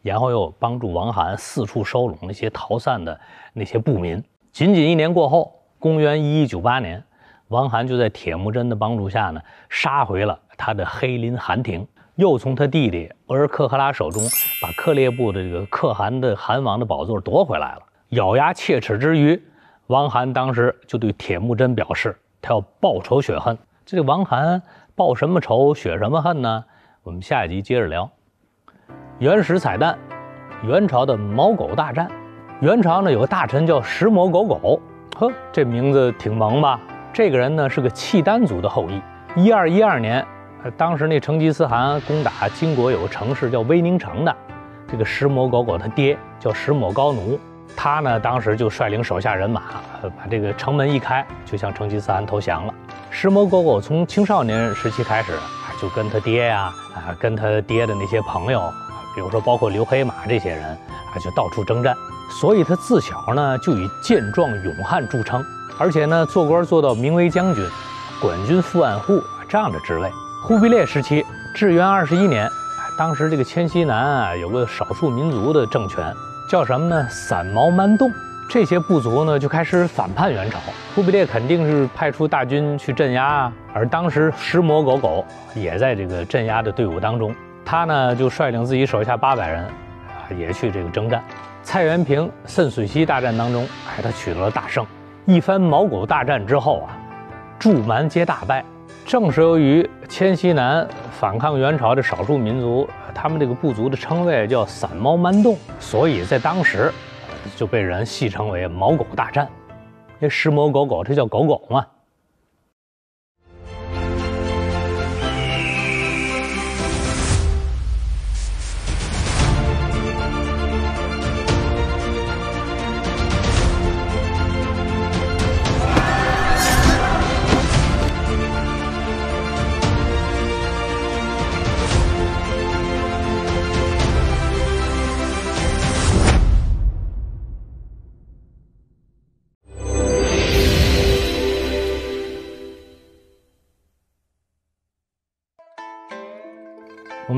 然后又帮助王涵四处收拢那些逃散的那些部民。仅仅一年过后，公元一一九八年，王涵就在铁木真的帮助下呢，杀回了他的黑林寒亭。又从他弟弟额尔克克拉手中把克烈部的这个可汗的汗王的宝座夺回来了。咬牙切齿之余，王罕当时就对铁木真表示，他要报仇雪恨。这个王罕报什么仇雪什么恨呢？我们下一集接着聊。原始彩蛋，元朝的猫狗大战。元朝呢有个大臣叫石磨狗狗，呵，这名字挺萌吧？这个人呢是个契丹族的后裔。一二一二年。当时那成吉思汗攻打金国有个城市叫威宁城的，这个石磨狗狗他爹叫石磨高奴，他呢当时就率领手下人马，把这个城门一开就向成吉思汗投降了。石磨狗狗从青少年时期开始，就跟他爹呀啊跟他爹的那些朋友，比如说包括刘黑马这些人啊，就到处征战，所以他自小呢就以健壮勇悍著称，而且呢做官做到名为将军，管军副万户这样的职位。忽必烈时期，至元二十一年，当时这个迁西南啊，有个少数民族的政权叫什么呢？散毛蛮洞，这些部族呢就开始反叛元朝。忽必烈肯定是派出大军去镇压啊，而当时石磨狗狗也在这个镇压的队伍当中。他呢就率领自己手下八百人，啊，也去这个征战。蔡元平、沈水西大战当中，哎，他取得了大胜。一番毛狗大战之后啊，驻蛮皆大败。正是由于迁西南反抗元朝的少数民族，他们这个部族的称谓叫“散猫蛮洞”，所以在当时就被人戏称为“猫狗大战”，那石猫狗狗，这叫狗狗嘛。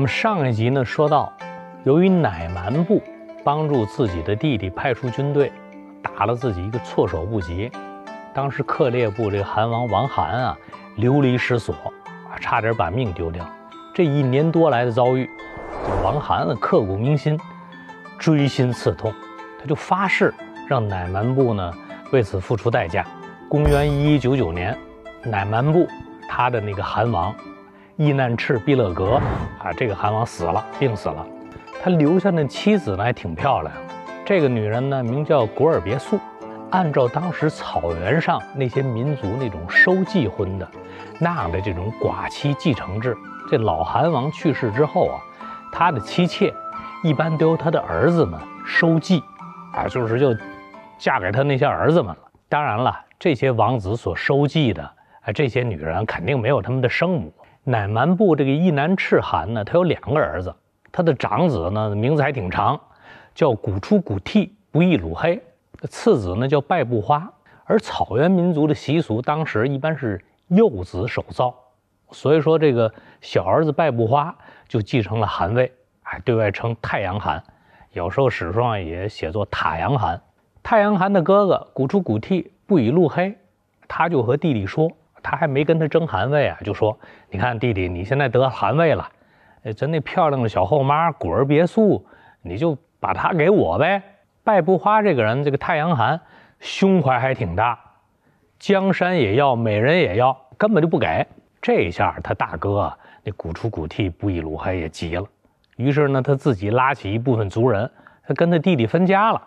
上一集呢，说到，由于乃蛮部帮助自己的弟弟派出军队，打了自己一个措手不及，当时克烈部这个韩王王汗啊，流离失所啊，差点把命丢掉。这一年多来的遭遇，王汗刻骨铭心，锥心刺痛，他就发誓让乃蛮部呢为此付出代价。公元一一九九年，乃蛮部他的那个韩王。易难赤毕勒格，啊，这个韩王死了，病死了，他留下那妻子呢还挺漂亮。这个女人呢名叫古尔别速。按照当时草原上那些民族那种收继婚的那样的这种寡妻继承制，这老韩王去世之后啊，他的妻妾一般都由他的儿子们收继，啊，就是就嫁给他那些儿子们了。当然了，这些王子所收继的，啊，这些女人肯定没有他们的生母。乃蛮部这个一南赤汗呢，他有两个儿子，他的长子呢名字还挺长，叫古出古替不亦鲁黑，次子呢叫拜布花。而草原民族的习俗，当时一般是幼子守灶，所以说这个小儿子拜布花就继承了汗位，哎，对外称太阳汗，有时候史书上也写作塔阳汗。太阳汗的哥哥古出古替不亦鲁黑，他就和弟弟说。他还没跟他争汗位啊，就说：“你看弟弟，你现在得汗位了，哎，咱那漂亮的小后妈古儿别墅，你就把她给我呗。”拜不花这个人，这个太阳寒，胸怀还挺大，江山也要，美人也要，根本就不给。这一下他大哥那鼓出鼓替不亦鲁黑也急了，于是呢他自己拉起一部分族人，他跟他弟弟分家了，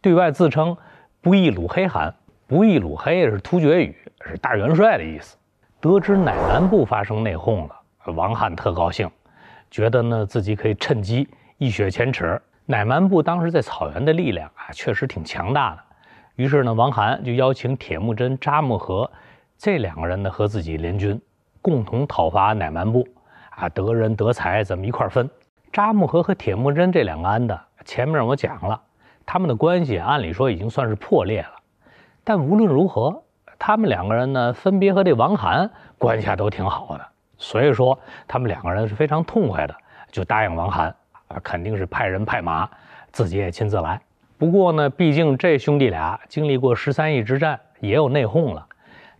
对外自称不亦鲁黑汗，不亦鲁黑是突厥语。是大元帅的意思。得知乃蛮部发生内讧了，王翰特高兴，觉得呢自己可以趁机一雪前耻。乃蛮部当时在草原的力量啊，确实挺强大的。于是呢，王涵就邀请铁木真、扎木合这两个人呢和自己联军，共同讨伐乃蛮部。啊，得人得财，咱们一块分。扎木合和铁木真这两个安的，前面我讲了，他们的关系按理说已经算是破裂了，但无论如何。他们两个人呢，分别和这王涵关系还都挺好的，所以说他们两个人是非常痛快的，就答应王涵，啊，肯定是派人派马，自己也亲自来。不过呢，毕竟这兄弟俩经历过十三亿之战，也有内讧了。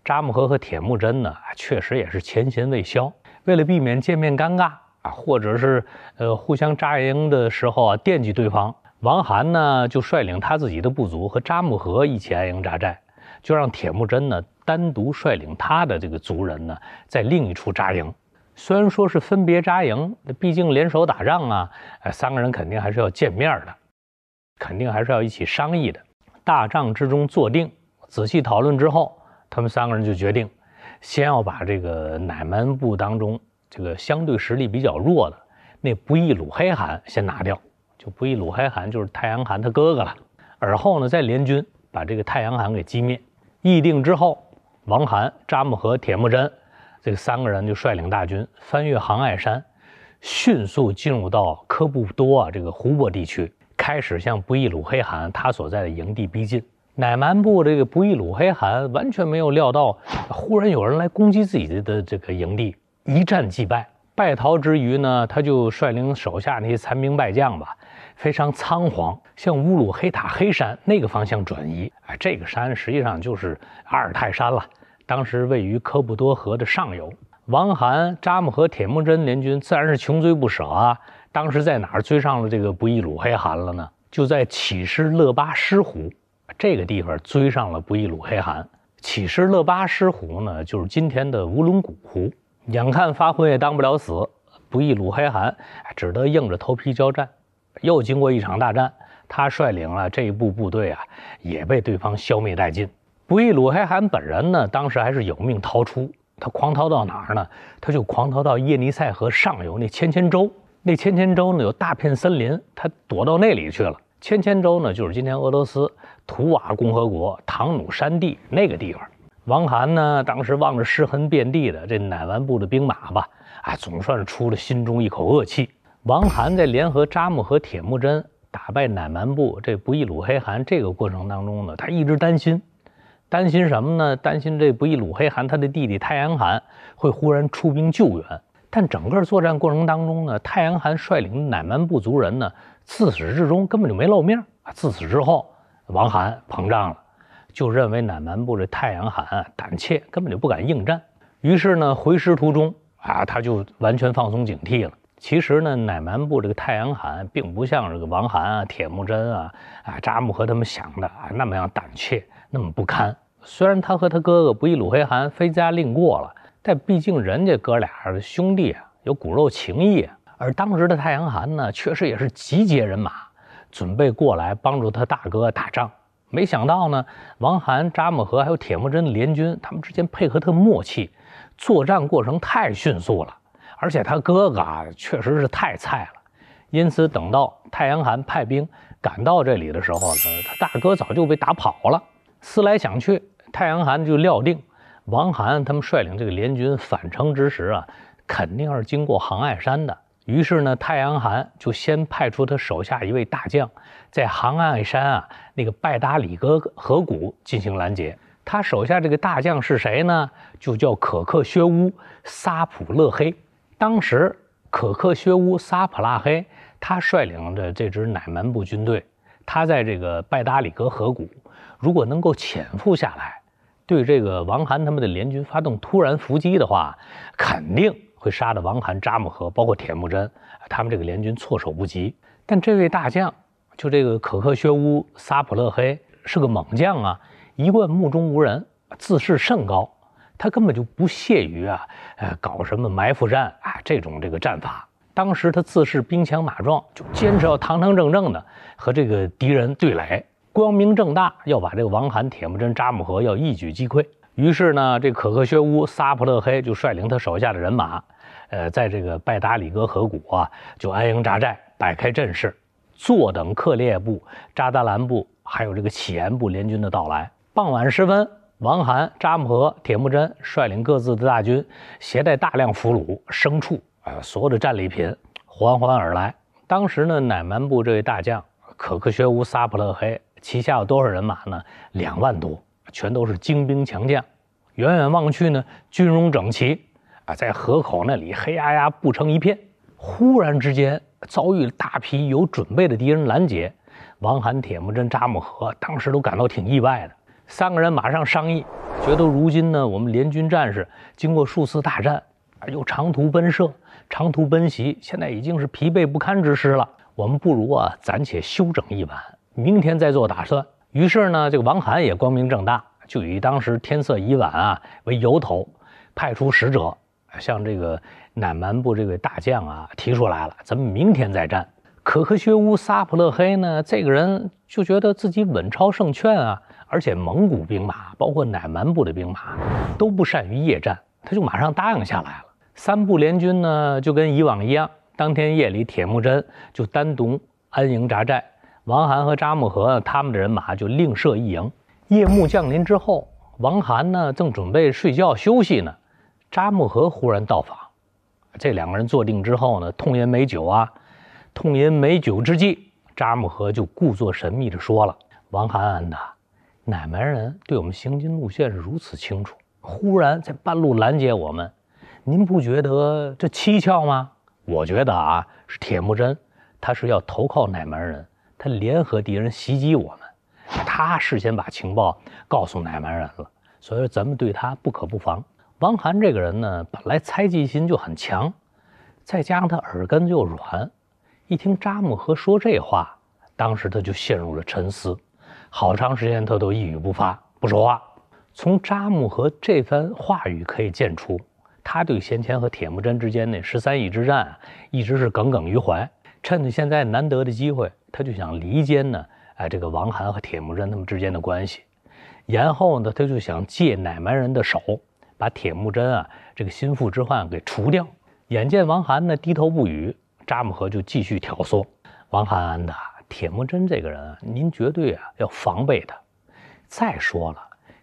扎木合和铁木真呢，确实也是前嫌未消。为了避免见面尴尬啊，或者是呃互相扎营的时候啊惦记对方，王涵呢就率领他自己的部族和扎木合一起安营扎寨。就让铁木真呢单独率领他的这个族人呢在另一处扎营，虽然说是分别扎营，那毕竟联手打仗啊，三个人肯定还是要见面的，肯定还是要一起商议的。大帐之中坐定，仔细讨论之后，他们三个人就决定，先要把这个乃蛮部当中这个相对实力比较弱的那不亦鲁黑汗先拿掉，就不亦鲁黑汗就是太阳汗他哥哥了，而后呢再联军把这个太阳汗给击灭。议定之后，王汗、扎木合、铁木真这三个人就率领大军翻越杭爱山，迅速进入到科布多啊这个湖泊地区，开始向不亦鲁黑汗他所在的营地逼近。乃蛮部这个不亦鲁黑汗完全没有料到，忽然有人来攻击自己的这个营地，一战即败，败逃之余呢，他就率领手下那些残兵败将吧。非常仓皇，向乌鲁黑塔黑山那个方向转移。哎，这个山实际上就是阿尔泰山了。当时位于科布多河的上游。王涵、扎木和铁木真联军自然是穷追不舍啊。当时在哪儿追上了这个不亦鲁黑汗了呢？就在乞师勒巴失湖这个地方追上了不亦鲁黑汗。乞师勒巴失湖呢，就是今天的乌伦古湖。眼看发昏也当不了死，不亦鲁黑汗只得硬着头皮交战。又经过一场大战，他率领了这一部部队啊，也被对方消灭殆尽。不亦鲁黑汗本人呢，当时还是有命逃出。他狂逃到哪儿呢？他就狂逃到叶尼塞河上游那千千州。那千千州呢，有大片森林，他躲到那里去了。千千州呢，就是今天俄罗斯图瓦共和国唐努山地那个地方。王涵呢，当时望着尸横遍地的这乃完部的兵马吧，啊，总算是出了心中一口恶气。王涵在联合扎木和铁木真打败乃蛮部这不亦鲁黑汗这个过程当中呢，他一直担心，担心什么呢？担心这不亦鲁黑汗他的弟弟太阳汗会忽然出兵救援。但整个作战过程当中呢，太阳汗率领乃蛮部族人呢，自始至终根本就没露面啊。自此之后，王涵膨胀了，就认为乃蛮部这太阳汗胆怯，根本就不敢应战。于是呢，回师途中啊，他就完全放松警惕了。其实呢，乃蛮部这个太阳寒，并不像这个王汗啊、铁木真啊、啊扎木合他们想的啊那么样胆怯、那么不堪。虽然他和他哥哥不亦鲁黑汗非家另过了，但毕竟人家哥俩兄弟啊，有骨肉情谊。而当时的太阳寒呢，确实也是集结人马，准备过来帮助他大哥打仗。没想到呢，王汗、扎木合还有铁木真联军，他们之间配合特默契，作战过程太迅速了。而且他哥哥啊，确实是太菜了，因此等到太阳寒派兵赶到这里的时候呢，他大哥早就被打跑了。思来想去，太阳寒就料定，王涵他们率领这个联军返程之时啊，肯定是经过杭爱山的。于是呢，太阳寒就先派出他手下一位大将，在杭爱山啊那个拜达里格河谷进行拦截。他手下这个大将是谁呢？就叫可克薛乌·萨普勒黑。当时，可克薛乌撒普拉黑他率领着这支乃蛮部军队，他在这个拜达里格河谷，如果能够潜伏下来，对这个王涵他们的联军发动突然伏击的话，肯定会杀得王涵、扎木合，包括铁木真他们这个联军措手不及。但这位大将，就这个可克薛乌撒普勒黑是个猛将啊，一贯目中无人，自视甚高。他根本就不屑于啊，呃，搞什么埋伏战啊这种这个战法。当时他自恃兵强马壮，就坚持要堂堂正正的和这个敌人对垒，光明正大要把这个王罕、铁木真、扎木合要一举击溃。于是呢，这可克薛乌、撒普勒黑就率领他手下的人马，呃，在这个拜达里格河谷啊，就安营扎寨，摆开阵势，坐等克烈部、扎达兰部还有这个乞颜部联军的到来。傍晚时分。王汗、扎木合、铁木真率领各自的大军，携带大量俘虏、牲畜啊，所有的战利品，缓缓而来。当时呢，乃蛮部这位大将可克学吾撒普勒黑旗下有多少人马呢？两万多，全都是精兵强将。远远望去呢，军容整齐啊，在河口那里黑压压布成一片。忽然之间遭遇大批有准备的敌人拦截，王汗、铁木真、扎木合当时都感到挺意外的。三个人马上商议，觉得如今呢，我们联军战士经过数次大战，而又长途奔射、长途奔袭，现在已经是疲惫不堪之师了。我们不如啊，暂且休整一晚，明天再做打算。于是呢，这个王涵也光明正大，就以当时天色已晚啊为由头，派出使者，向这个乃蛮部这位大将啊提出来了：咱们明天再战。可可薛乌·撒普勒黑呢，这个人就觉得自己稳超胜券啊。而且蒙古兵马，包括乃蛮部的兵马，都不善于夜战，他就马上答应下来了。三部联军呢，就跟以往一样，当天夜里，铁木真就单独安营扎寨，王涵和扎木合他们的人马就另设一营。夜幕降临之后，王涵呢正准备睡觉休息呢，扎木合忽然到访。这两个人坐定之后呢，痛饮美酒啊，痛饮美酒之际，扎木合就故作神秘的说了：“王涵安的。”乃蛮人对我们行军路线是如此清楚，忽然在半路拦截我们，您不觉得这蹊跷吗？我觉得啊，是铁木真，他是要投靠乃蛮人，他联合敌人袭击我们，他事先把情报告诉乃蛮人了，所以说咱们对他不可不防。王涵这个人呢，本来猜忌心就很强，再加上他耳根又软，一听扎木合说这话，当时他就陷入了沉思。好长时间他都一语不发，不说话。从扎木合这番话语可以见出，他对先前和铁木真之间那十三亿之战啊，一直是耿耿于怀。趁着现在难得的机会，他就想离间呢，哎，这个王涵和铁木真他们之间的关系。然后呢，他就想借乃蛮人的手，把铁木真啊这个心腹之患给除掉。眼见王涵呢低头不语，扎木合就继续挑唆王涵安达。铁木真这个人啊，您绝对啊要防备他。再说了，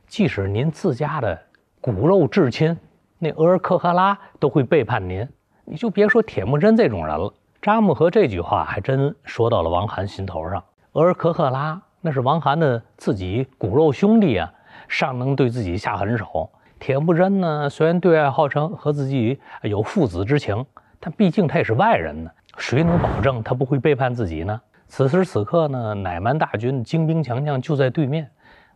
即使您自家的骨肉至亲，那额尔克赫拉都会背叛您。你就别说铁木真这种人了。扎木合这句话还真说到了王涵心头上。额尔克赫拉那是王涵的自己骨肉兄弟啊，尚能对自己下狠手。铁木真呢，虽然对外号称和自己有父子之情，但毕竟他也是外人呢，谁能保证他不会背叛自己呢？此时此刻呢，乃蛮大军精兵强将就在对面，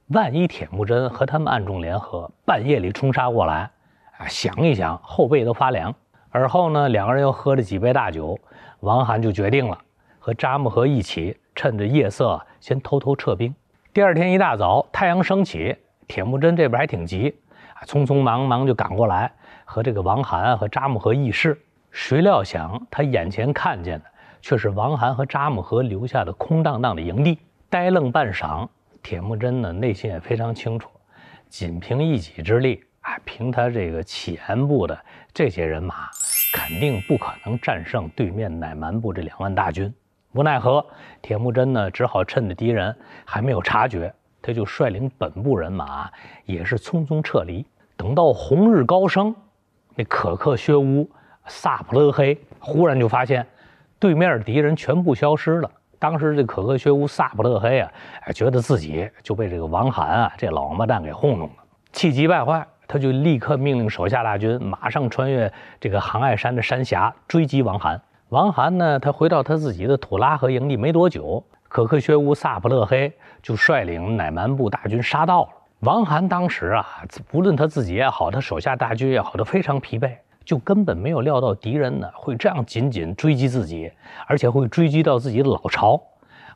万一铁木真和他们暗中联合，半夜里冲杀过来，啊，想一想后背都发凉。而后呢，两个人又喝了几杯大酒，王涵就决定了和扎木合一起，趁着夜色先偷偷撤兵。第二天一大早，太阳升起，铁木真这边还挺急，啊，匆匆忙忙就赶过来和这个王涵和扎木合议事。谁料想他眼前看见的。却是王涵和扎木合留下的空荡荡的营地，呆愣半晌，铁木真呢内心也非常清楚，仅凭一己之力，哎，凭他这个乞颜部的这些人马，肯定不可能战胜对面乃蛮部这两万大军。无奈何，铁木真呢只好趁着敌人还没有察觉，他就率领本部人马也是匆匆撤离。等到红日高升，那可克薛乌、萨普勒黑忽然就发现。对面敌人全部消失了。当时这可克薛乌萨布勒黑啊，觉得自己就被这个王罕啊，这老王八蛋给糊弄了，气急败坏，他就立刻命令手下大军马上穿越这个杭爱山的山峡追击王罕。王罕呢，他回到他自己的土拉河营地没多久，可克薛乌萨布勒黑就率领乃蛮部大军杀到了。王罕当时啊，不论他自己也好，他手下大军也好，都非常疲惫。就根本没有料到敌人呢会这样紧紧追击自己，而且会追击到自己老巢，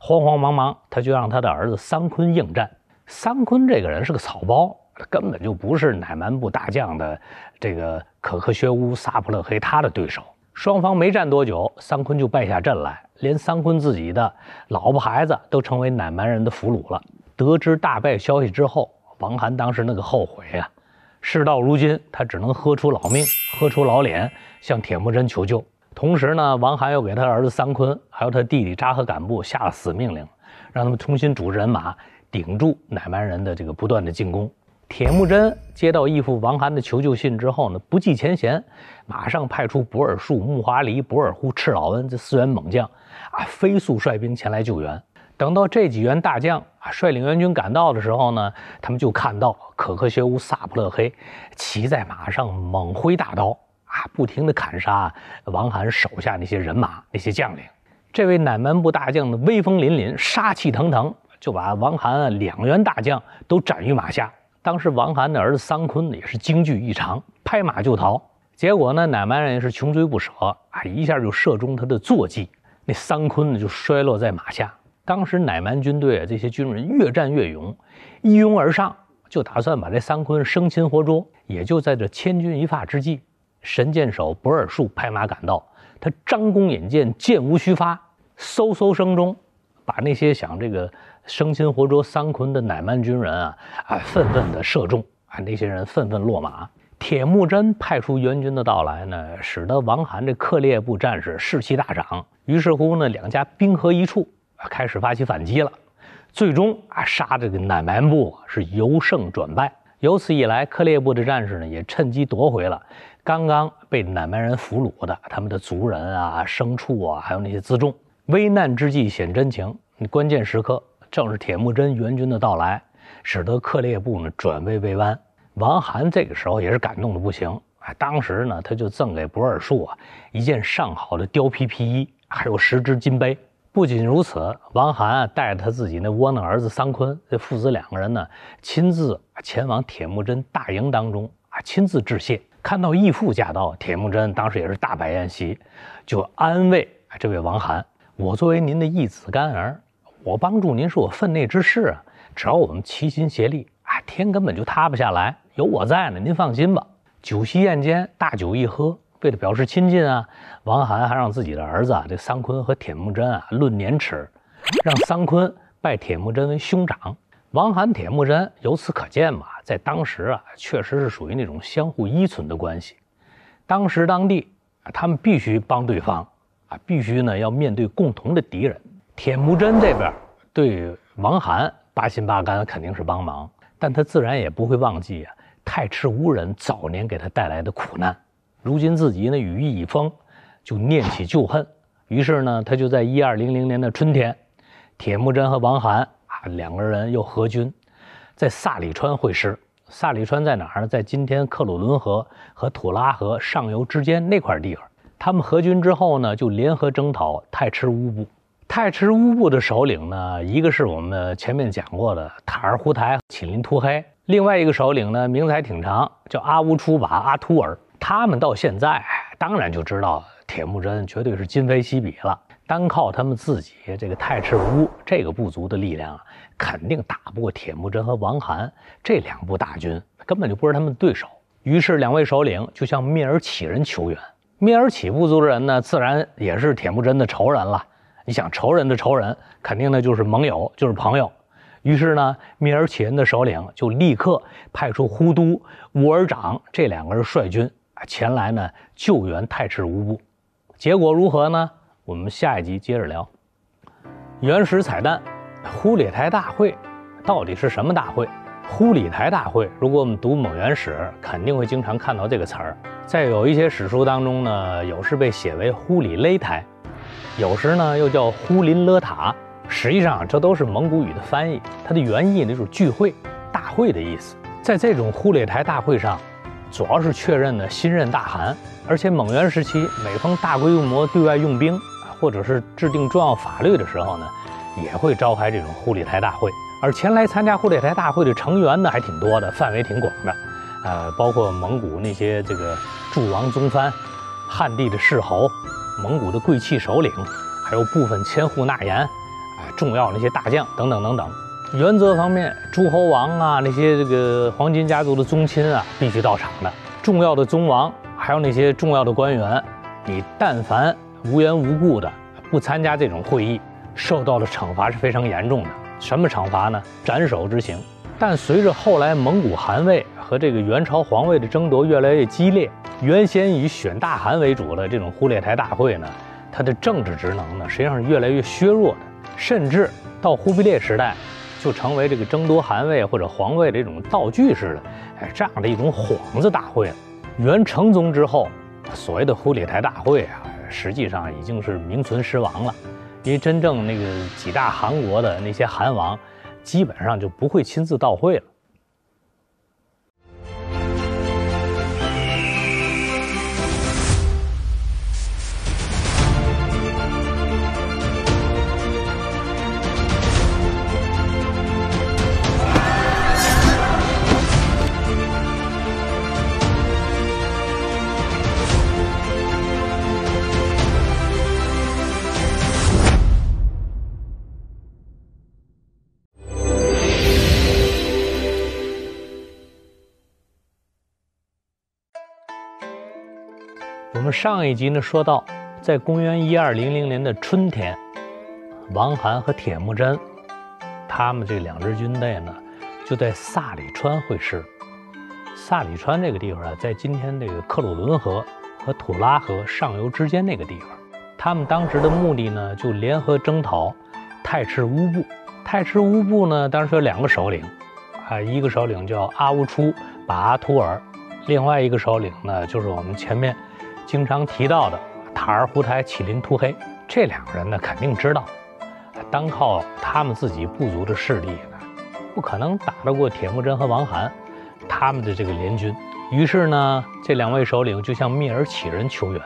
慌慌忙忙，他就让他的儿子桑坤应战。桑坤这个人是个草包，他根本就不是乃蛮部大将的这个可可薛乌萨普勒黑他的对手。双方没战多久，桑坤就败下阵来，连桑坤自己的老婆孩子都成为乃蛮人的俘虏了。得知大败消息之后，王涵当时那个后悔啊！事到如今，他只能喝出老命，喝出老脸，向铁木真求救。同时呢，王涵又给他儿子三坤，还有他弟弟扎合赶布下了死命令，让他们重新组织人马，顶住乃蛮人的这个不断的进攻。铁木真接到义父王涵的求救信之后呢，不计前嫌，马上派出博尔术、木华黎、博尔忽、赤老恩这四员猛将，啊，飞速率兵前来救援。等到这几员大将啊率领援军赶到的时候呢，他们就看到可克薛乌萨普勒黑骑在马上猛挥大刀啊，不停地砍杀王罕手下那些人马、那些将领。这位乃蛮部大将的威风凛凛、杀气腾腾，就把王罕两员大将都斩于马下。当时王罕的儿子桑坤也是惊惧异常，拍马就逃。结果呢，乃蛮人是穷追不舍啊，一下就射中他的坐骑，那桑坤呢就摔落在马下。当时乃蛮军队啊，这些军人越战越勇，一拥而上，就打算把这桑坤生擒活捉。也就在这千钧一发之际，神箭手博尔术拍马赶到，他张弓引箭，箭无虚发，嗖嗖声中，把那些想这个生擒活捉桑坤的乃蛮军人啊啊愤愤的射中，啊那些人愤愤落马。铁木真派出援军的到来呢，使得王罕这克烈部战士士气大涨。于是乎呢，两家兵合一处。开始发起反击了，最终啊，杀这个乃蛮部是由胜转败。由此以来，克烈部的战士呢，也趁机夺回了刚刚被乃蛮人俘虏的他们的族人啊、牲畜啊，还有那些辎重。危难之际显真情，关键时刻正是铁木真援军的到来，使得克烈部呢转危为安。王涵这个时候也是感动的不行啊，当时呢，他就赠给博尔术啊一件上好的貂皮皮衣，还有十只金杯。不仅如此，王啊带着他自己那窝囊儿子桑坤，这父子两个人呢，亲自前往铁木真大营当中啊，亲自致谢。看到义父驾到，铁木真当时也是大摆宴席，就安慰这位王涵：“我作为您的义子干儿，我帮助您是我分内之事啊。只要我们齐心协力，啊，天根本就塌不下来。有我在呢，您放心吧。”酒席宴间，大酒一喝。为了表示亲近啊，王涵还让自己的儿子啊，这桑坤和铁木真啊论年齿，让桑坤拜铁木真为兄长。王涵、铁木真，由此可见嘛，在当时啊，确实是属于那种相互依存的关系。当时当地，他们必须帮对方啊，必须呢要面对共同的敌人。铁木真这边对王涵八心八肝肯定是帮忙，但他自然也不会忘记啊，太赤乌人早年给他带来的苦难。如今自己呢羽翼已丰，就念起旧恨，于是呢，他就在一二零零年的春天，铁木真和王罕啊两个人又合军，在萨里川会师。萨里川在哪儿？在今天克鲁伦河和土拉河上游之间那块地方。他们合军之后呢，就联合征讨太赤乌部。太赤乌部的首领呢，一个是我们前面讲过的塔尔忽台、起林秃黑，另外一个首领呢名字还挺长，叫阿乌出瓦阿图尔。他们到现在当然就知道，铁木真绝对是今非昔比了。单靠他们自己这个太赤乌这个部族的力量啊，肯定打不过铁木真和王罕这两部大军，根本就不是他们的对手。于是两位首领就向蔑儿乞人求援。蔑儿乞部族的人呢，自然也是铁木真的仇人了。你想，仇人的仇人，肯定呢就是盟友，就是朋友。于是呢，蔑儿乞人的首领就立刻派出忽都、兀儿长这两个人率军。前来呢救援泰赤乌部，结果如何呢？我们下一集接着聊。原始彩蛋，忽里台大会到底是什么大会？忽里台大会，如果我们读蒙元史，肯定会经常看到这个词儿。在有一些史书当中呢，有时被写为忽里勒台，有时呢又叫忽林勒塔。实际上，这都是蒙古语的翻译，它的原意就是聚会、大会的意思。在这种忽里台大会上。主要是确认呢新任大汗，而且蒙元时期每逢大规模对外用兵，或者是制定重要法律的时候呢，也会召开这种护理台大会。而前来参加护理台大会的成员呢，还挺多的，范围挺广的，呃，包括蒙古那些这个诸王宗藩、汉地的世侯、蒙古的贵戚首领，还有部分千户纳言，啊，重要那些大将等等等等。原则方面，诸侯王啊，那些这个黄金家族的宗亲啊，必须到场的。重要的宗王，还有那些重要的官员，你但凡无缘无故的不参加这种会议，受到的惩罚是非常严重的。什么惩罚呢？斩首之刑。但随着后来蒙古汗位和这个元朝皇位的争夺越来越激烈，原先以选大汗为主的这种忽烈台大会呢，它的政治职能呢，实际上是越来越削弱的，甚至到忽必烈时代。就成为这个争夺汗位或者皇位的一种道具似的，哎，这样的一种幌子大会了。元成宗之后，所谓的忽里台大会啊，实际上已经是名存实亡了，因为真正那个几大汗国的那些汗王，基本上就不会亲自到会了。上一集呢，说到，在公元一二零零年的春天，王涵和铁木真，他们这两支军队呢，就在萨里川会师。萨里川这个地方啊，在今天这个克鲁伦河和土拉河上游之间那个地方。他们当时的目的呢，就联合征讨泰赤乌部。泰赤乌部呢，当时有两个首领，啊，一个首领叫阿乌出，把阿图尔，另外一个首领呢，就是我们前面。经常提到的塔尔胡台、起琳突黑这两个人呢，肯定知道。单靠他们自己部族的势力呢，不可能打得过铁木真和王罕他们的这个联军。于是呢，这两位首领就向蔑儿乞人求援。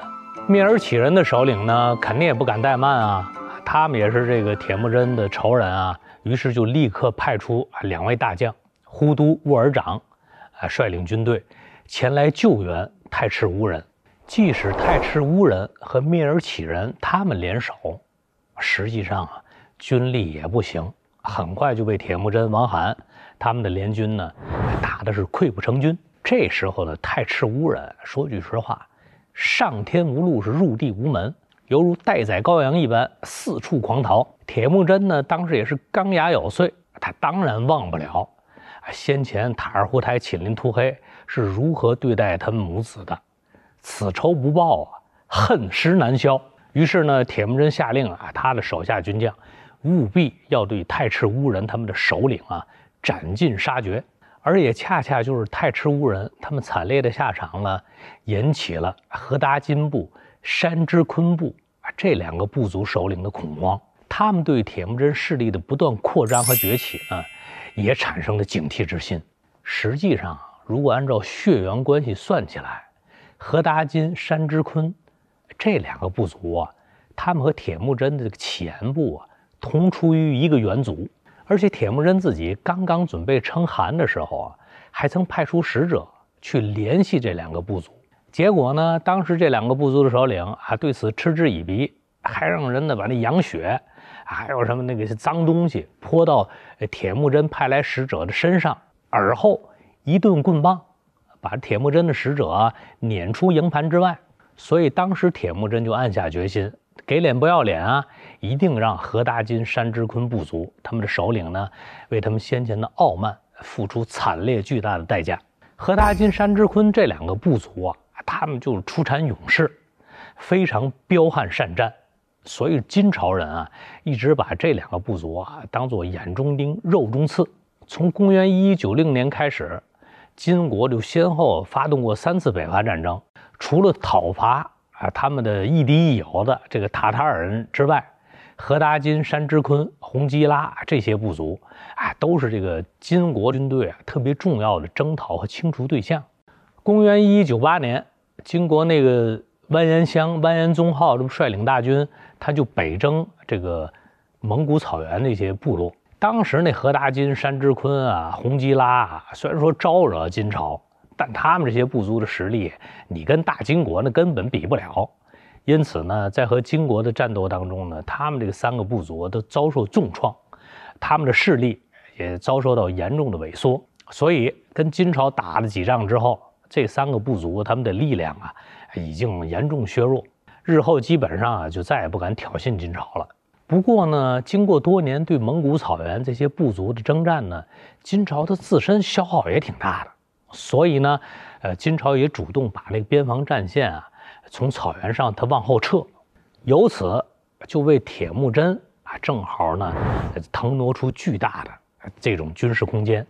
蔑儿乞人的首领呢，肯定也不敢怠慢啊，他们也是这个铁木真的仇人啊。于是就立刻派出两位大将呼都兀尔长，率领军队前来救援太赤乌人。即使太赤乌人和蔑尔乞人他们联手，实际上啊，军力也不行，很快就被铁木真王罕他们的联军呢打的是溃不成军。这时候呢，太赤乌人说句实话，上天无路是入地无门，犹如待宰羔羊一般四处狂逃。铁木真呢，当时也是钢牙咬碎，他当然忘不了，先前塔尔胡台请林突黑是如何对待他们母子的。此仇不报啊，恨深难消。于是呢，铁木真下令啊，他的手下军将，务必要对太赤乌人他们的首领啊斩尽杀绝。而也恰恰就是太赤乌人他们惨烈的下场呢，引起了和达金部、山之昆部啊这两个部族首领的恐慌。他们对铁木真势力的不断扩张和崛起呢，也产生了警惕之心。实际上，如果按照血缘关系算起来，何达金、山之坤这两个部族啊，他们和铁木真的这个前部啊同出于一个元族，而且铁木真自己刚刚准备称汗的时候啊，还曾派出使者去联系这两个部族。结果呢，当时这两个部族的首领啊对此嗤之以鼻，还让人呢把那羊血，还有什么那个脏东西泼到铁木真派来使者的身上，而后一顿棍棒。把铁木真的使者撵出营盘之外，所以当时铁木真就暗下决心，给脸不要脸啊，一定让何达金山之坤部族他们的首领呢，为他们先前的傲慢付出惨烈巨大的代价。何达金山之坤这两个部族啊，他们就是出产勇士，非常彪悍善战，所以金朝人啊，一直把这两个部族啊当做眼中钉、肉中刺。从公元一一九六年开始。金国就先后发动过三次北伐战争，除了讨伐啊他们的亦敌亦友的这个塔塔尔人之外，何达金、山之坤、洪基拉这些部族啊，都是这个金国军队啊特别重要的征讨和清除对象。公元一一九八年，金国那个完颜襄、完颜宗浩这不率领大军，他就北征这个蒙古草原那些部落。当时那何达金、山之坤啊、洪吉拉，啊，虽然说招惹金朝，但他们这些部族的实力，你跟大金国那根本比不了。因此呢，在和金国的战斗当中呢，他们这个三个部族都遭受重创，他们的势力也遭受到严重的萎缩。所以跟金朝打了几仗之后，这三个部族他们的力量啊，已经严重削弱，日后基本上啊就再也不敢挑衅金朝了。不过呢，经过多年对蒙古草原这些部族的征战呢，金朝它自身消耗也挺大的，所以呢，呃，金朝也主动把这个边防战线啊从草原上它往后撤，由此就为铁木真啊正好呢腾挪出巨大的这种军事空间。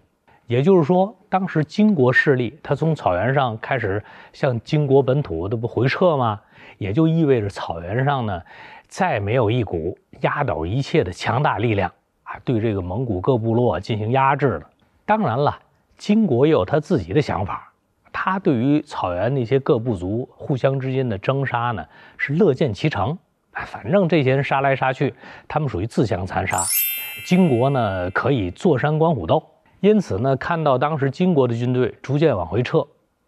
也就是说，当时金国势力它从草原上开始向金国本土这不回撤吗？也就意味着草原上呢。再没有一股压倒一切的强大力量啊，对这个蒙古各部落进行压制了。当然了，金国也有他自己的想法，他对于草原那些各部族互相之间的争杀呢，是乐见其成。反正这些人杀来杀去，他们属于自相残杀，金国呢可以坐山观虎斗。因此呢，看到当时金国的军队逐渐往回撤，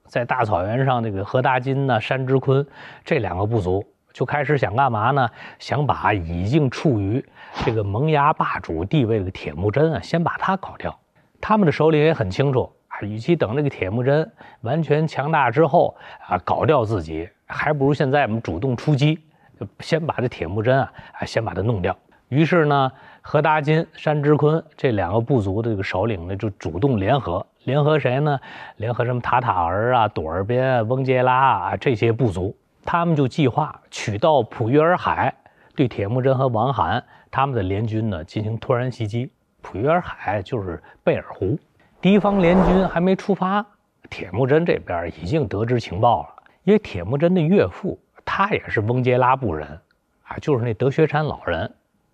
在大草原上那个何大金呢、山之坤这两个部族。就开始想干嘛呢？想把已经处于这个萌芽霸主地位的铁木真啊，先把他搞掉。他们的首领也很清楚啊，与其等这个铁木真完全强大之后啊搞掉自己，还不如现在我们主动出击，先把这铁木真啊，先把他弄掉。于是呢，何达金山之坤这两个部族的这个首领呢，就主动联合，联合谁呢？联合什么塔塔儿啊、朵儿边、翁杰拉啊这些部族。他们就计划取道普约尔海，对铁木真和王罕他们的联军呢进行突然袭击。普约尔海就是贝尔湖，敌方联军还没出发，铁木真这边已经得知情报了。因为铁木真的岳父他也是翁结拉布人，啊，就是那德学山老人，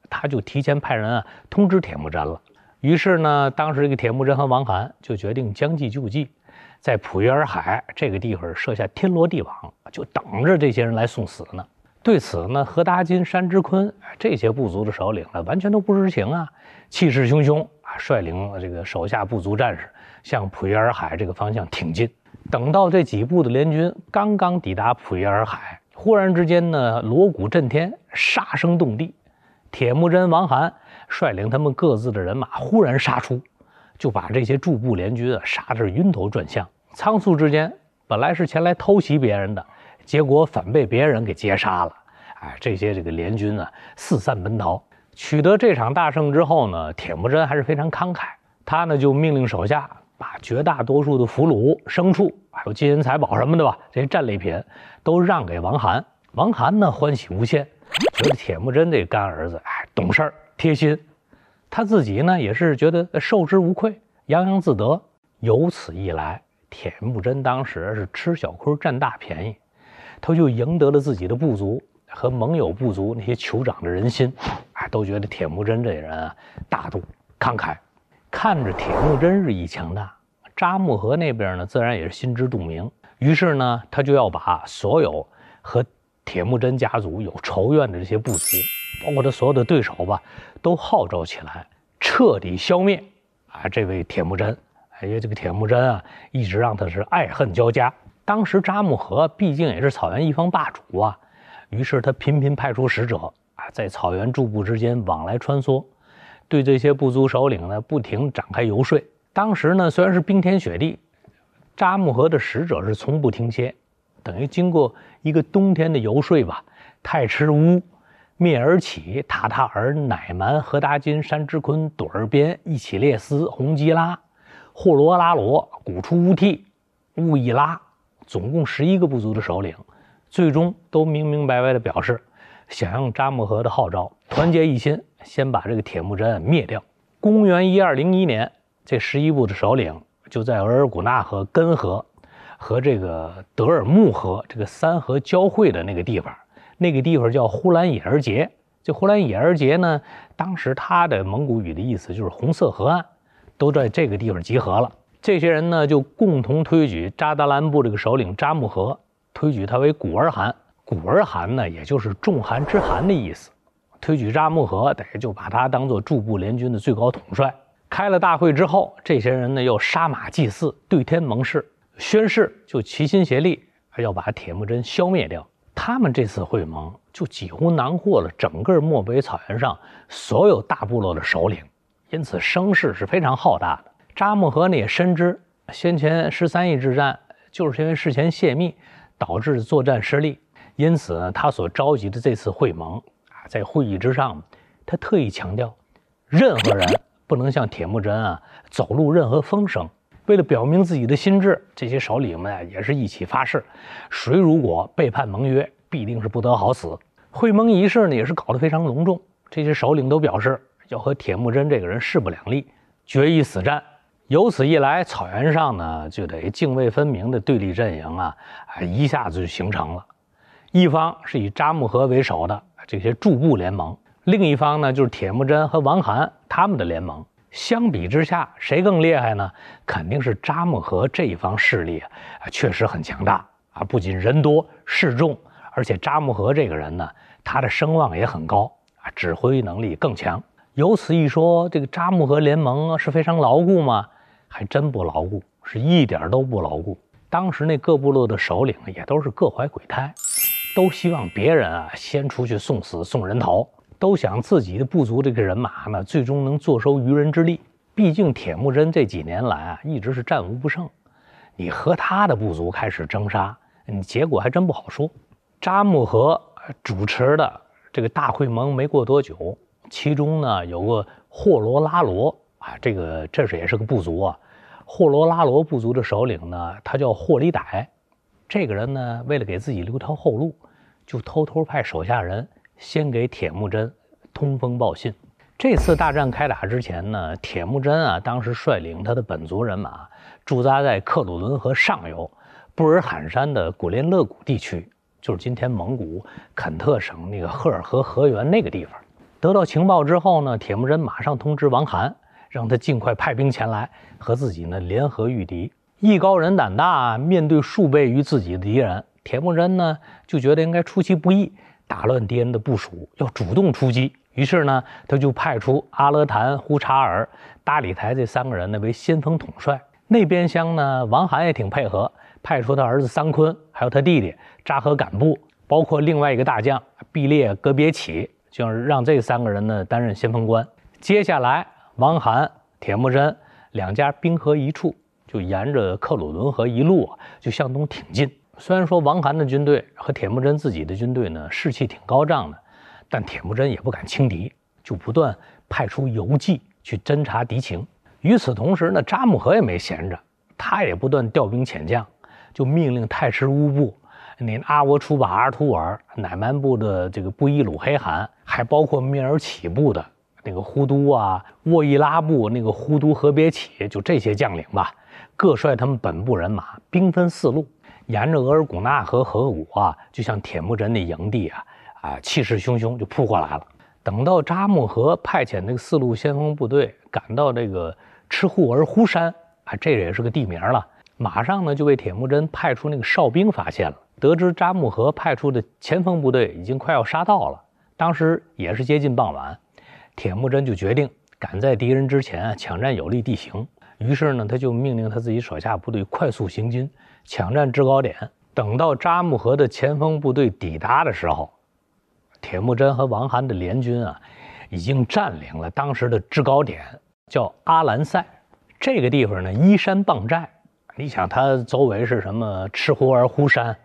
他就提前派人啊通知铁木真了。于是呢，当时这个铁木真和王罕就决定将计就计。在普约尔海这个地方设下天罗地网，就等着这些人来送死呢。对此呢，何达金山之坤这些部族的首领啊，完全都不知情啊，气势汹汹啊，率领这个手下部族战士向普约尔海这个方向挺进。等到这几部的联军刚刚抵达普约尔海，忽然之间呢，锣鼓震天，杀声动地，铁木真王罕率领他们各自的人马忽然杀出，就把这些驻部联军啊杀的是晕头转向。仓促之间，本来是前来偷袭别人的，结果反被别人给截杀了。哎，这些这个联军呢，四散奔逃。取得这场大胜之后呢，铁木真还是非常慷慨，他呢就命令手下把绝大多数的俘虏、牲畜，还有金银财宝什么的吧，这些战利品都让给王涵。王涵呢，欢喜无限，觉得铁木真这干儿子哎懂事儿贴心，他自己呢也是觉得受之无愧，洋洋自得。由此一来。铁木真当时是吃小亏占大便宜，他就赢得了自己的部族和盟友部族那些酋长的人心，啊，都觉得铁木真这人啊大度慷慨。看着铁木真日益强大，扎木合那边呢自然也是心知肚明，于是呢他就要把所有和铁木真家族有仇怨的这些部族，包括他所有的对手吧，都号召起来，彻底消灭啊这位铁木真。因为这个铁木真啊，一直让他是爱恨交加。当时扎木合毕竟也是草原一方霸主啊，于是他频频派出使者啊，在草原驻部之间往来穿梭，对这些部族首领呢不停展开游说。当时呢虽然是冰天雪地，扎木合的使者是从不停歇，等于经过一个冬天的游说吧。泰赤乌、蔑尔乞、塔塔尔、乃蛮、和达金、山之坤、朵儿边、一起列斯、洪吉拉。霍罗拉罗、古出乌替、兀亦拉，总共十一个部族的首领，最终都明明白白地表示，响应扎木合的号召，团结一心，先把这个铁木真灭掉。公元一二零一年，这十一部的首领就在额尔古纳河、根河和这个德尔木河这个三河交汇的那个地方，那个地方叫呼兰野儿节。这呼兰野儿节呢，当时它的蒙古语的意思就是红色河岸。都在这个地方集合了。这些人呢，就共同推举扎达兰部这个首领扎木合，推举他为古尔汗。古尔汗呢，也就是众汗之汗的意思。推举扎木合，等于就把他当做驻部联军的最高统帅。开了大会之后，这些人呢，又杀马祭祀，对天盟誓，宣誓就齐心协力要把铁木真消灭掉。他们这次会盟，就几乎囊括了整个漠北草原上所有大部落的首领。因此声势是非常浩大的。扎木合呢也深知先前十三翼之战就是因为事前泄密导致作战失利，因此他所召集的这次会盟啊，在会议之上，他特意强调，任何人不能向铁木真啊走漏任何风声。为了表明自己的心志，这些首领们啊也是一起发誓，谁如果背叛盟约，必定是不得好死。会盟仪式呢也是搞得非常隆重，这些首领都表示。要和铁木真这个人势不两立，决一死战。由此一来，草原上呢就得泾渭分明的对立阵营啊，啊，一下子就形成了。一方是以扎木合为首的这些诸部联盟，另一方呢就是铁木真和王汗他们的联盟。相比之下，谁更厉害呢？肯定是扎木合这一方势力啊，确实很强大啊！不仅人多势众，而且扎木合这个人呢，他的声望也很高啊，指挥能力更强。由此一说，这个扎木合联盟是非常牢固吗？还真不牢固，是一点都不牢固。当时那各部落的首领也都是各怀鬼胎，都希望别人啊先出去送死送人头，都想自己的部族这个人马呢最终能坐收渔人之利。毕竟铁木真这几年来啊一直是战无不胜，你和他的部族开始争杀，你结果还真不好说。扎木合主持的这个大会盟没过多久。其中呢有个霍罗拉罗啊，这个这是也是个部族啊。霍罗拉罗部族的首领呢，他叫霍里歹。这个人呢，为了给自己留条后路，就偷偷派手下人先给铁木真通风报信。这次大战开打之前呢，铁木真啊，当时率领他的本族人马驻扎在克鲁伦河上游布尔罕山的古林勒古地区，就是今天蒙古肯特省那个赫尔河河源那个地方。得到情报之后呢，铁木真马上通知王罕，让他尽快派兵前来和自己呢联合御敌。艺高人胆大，面对数倍于自己的敌人，铁木真呢就觉得应该出其不意，打乱敌人的部署，要主动出击。于是呢，他就派出阿勒坦、忽察儿、搭里台这三个人呢为先锋统帅。那边厢呢，王罕也挺配合，派出他儿子桑坤，还有他弟弟扎合赶布，包括另外一个大将毕烈戈别启。就是让这三个人呢担任先锋官。接下来，王涵、铁木真两家兵合一处，就沿着克鲁伦河一路啊就向东挺进。虽然说王涵的军队和铁木真自己的军队呢士气挺高涨的，但铁木真也不敢轻敌，就不断派出游击去侦察敌情。与此同时呢，扎木合也没闲着，他也不断调兵遣将，就命令太师乌部。那阿沃楚瓦阿图尔、乃曼部的这个布依鲁黑汗，还包括密尔起部的那个忽都啊、沃伊拉部那个忽都和别起，就这些将领吧，各率他们本部人马，兵分四路，沿着额尔古纳河河谷啊，就像铁木真的营地啊，啊，气势汹汹就扑过来了。等到扎木合派遣那个四路先锋部队赶到这个赤户尔呼山啊，这也是个地名了，马上呢就被铁木真派出那个哨兵发现了。得知扎木合派出的前锋部队已经快要杀到了，当时也是接近傍晚，铁木真就决定赶在敌人之前抢占有利地形。于是呢，他就命令他自己手下部队快速行军，抢占制高点。等到扎木合的前锋部队抵达的时候，铁木真和王涵的联军啊，已经占领了当时的制高点，叫阿兰塞。这个地方呢，依山傍寨，你想它周围是什么赤湖儿呼山？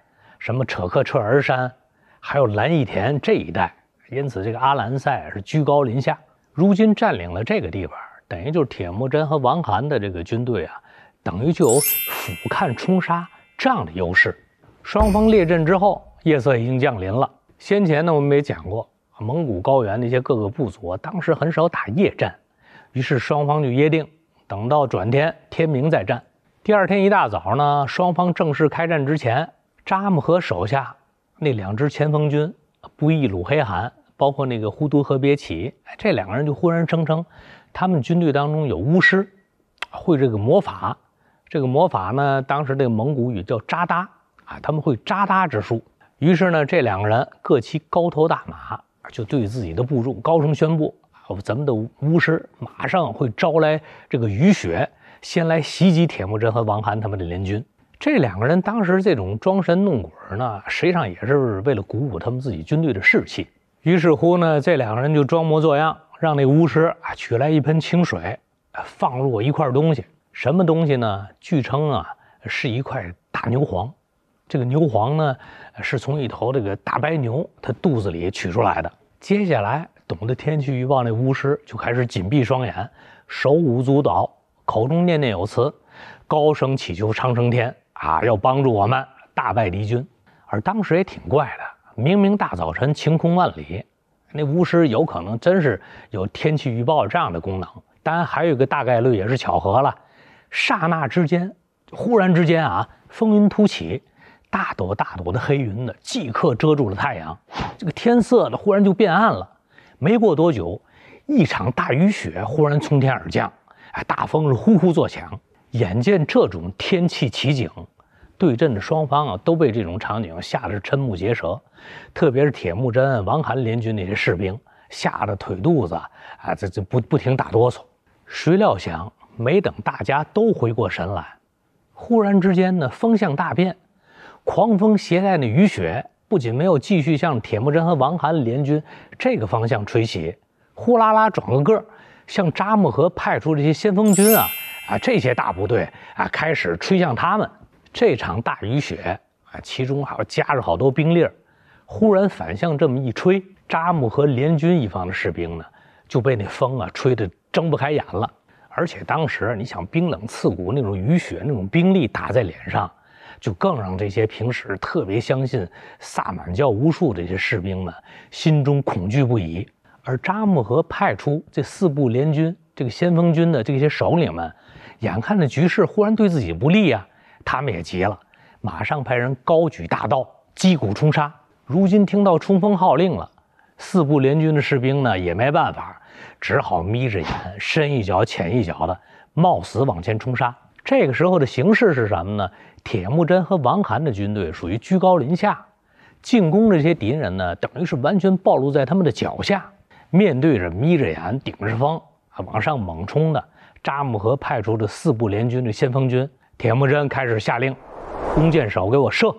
什么扯克彻儿山，还有蓝翼田这一带，因此这个阿兰塞是居高临下，如今占领了这个地方，等于就是铁木真和王涵的这个军队啊，等于就有俯瞰冲杀这样的优势。双方列阵之后，夜色已经降临了。先前呢，我们也讲过，蒙古高原那些各个部族当时很少打夜战，于是双方就约定，等到转天天明再战。第二天一大早呢，双方正式开战之前。扎木合手下那两支前锋军，布依鲁黑汗，包括那个忽都和别起，这两个人就忽然声称，他们军队当中有巫师，会这个魔法。这个魔法呢，当时这个蒙古语叫扎达，啊，他们会扎达之术。于是呢，这两个人各骑高头大马，就对自己的部众高声宣布：啊，咱们的巫师马上会招来这个雨雪，先来袭击铁木真和王涵他们的联军。这两个人当时这种装神弄鬼呢，实际上也是为了鼓舞他们自己军队的士气。于是乎呢，这两个人就装模作样，让那巫师啊取来一盆清水，放入一块东西。什么东西呢？据称啊是一块大牛黄。这个牛黄呢是从一头这个大白牛它肚子里取出来的。接下来懂得天气预报那巫师就开始紧闭双眼，手舞足蹈，口中念念有词，高声祈求苍生天。啊，要帮助我们大败敌军，而当时也挺怪的，明明大早晨晴空万里，那巫师有可能真是有天气预报这样的功能。当然，还有一个大概率也是巧合了。刹那之间，忽然之间啊，风云突起，大朵大朵的黑云呢，即刻遮住了太阳，这个天色呢忽然就变暗了。没过多久，一场大雨雪忽然从天而降，哎，大风是呼呼作响，眼见这种天气奇景。对阵的双方啊，都被这种场景吓得是瞠目结舌，特别是铁木真、王韩联军那些士兵，吓得腿肚子啊，这这不不停打哆嗦。谁料想，没等大家都回过神来，忽然之间呢，风向大变，狂风携带那雨雪，不仅没有继续向铁木真和王韩联军这个方向吹袭，呼啦啦转了个个，向扎木合派出这些先锋军啊啊，这些大部队啊，开始吹向他们。这场大雨雪啊，其中还夹着好多冰粒儿，忽然反向这么一吹，扎木合联军一方的士兵呢，就被那风啊吹得睁不开眼了。而且当时你想，冰冷刺骨那种雨雪，那种冰粒打在脸上，就更让这些平时特别相信萨满教巫术这些士兵们心中恐惧不已。而扎木合派出这四部联军这个先锋军的这些首领们，眼看着局势忽然对自己不利啊！他们也急了，马上派人高举大刀，击鼓冲杀。如今听到冲锋号令了，四部联军的士兵呢也没办法，只好眯着眼，深一脚浅一脚的冒死往前冲杀。这个时候的形势是什么呢？铁木真和王涵的军队属于居高临下进攻这些敌人呢，等于是完全暴露在他们的脚下，面对着眯着眼、顶着风啊往上猛冲的扎木合派出的四部联军的先锋军。铁木真开始下令，弓箭手给我射！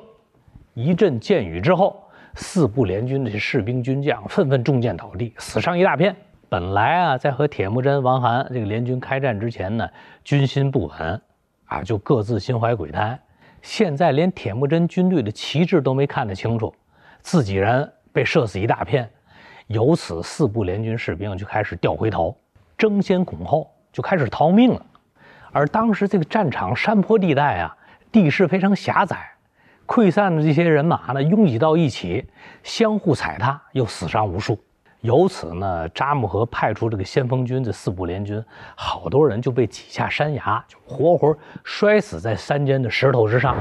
一阵箭雨之后，四部联军的士兵军将纷纷中箭倒地，死伤一大片。本来啊，在和铁木真、王涵这个联军开战之前呢，军心不稳，啊，就各自心怀鬼胎。现在连铁木真军队的旗帜都没看得清楚，自己人被射死一大片，由此四部联军士兵就开始掉回头，争先恐后就开始逃命了。而当时这个战场山坡地带啊，地势非常狭窄，溃散的这些人马呢，拥挤到一起，相互踩踏，又死伤无数。由此呢，扎木合派出这个先锋军这四部联军，好多人就被挤下山崖，就活活摔死在山间的石头之上，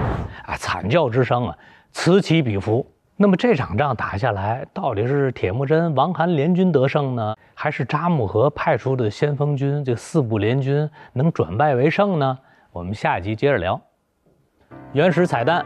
啊，惨叫之声啊，此起彼伏。那么这场仗打下来，到底是铁木真王韩联军得胜呢，还是扎木合派出的先锋军这四部联军能转败为胜呢？我们下集接着聊。原始彩蛋，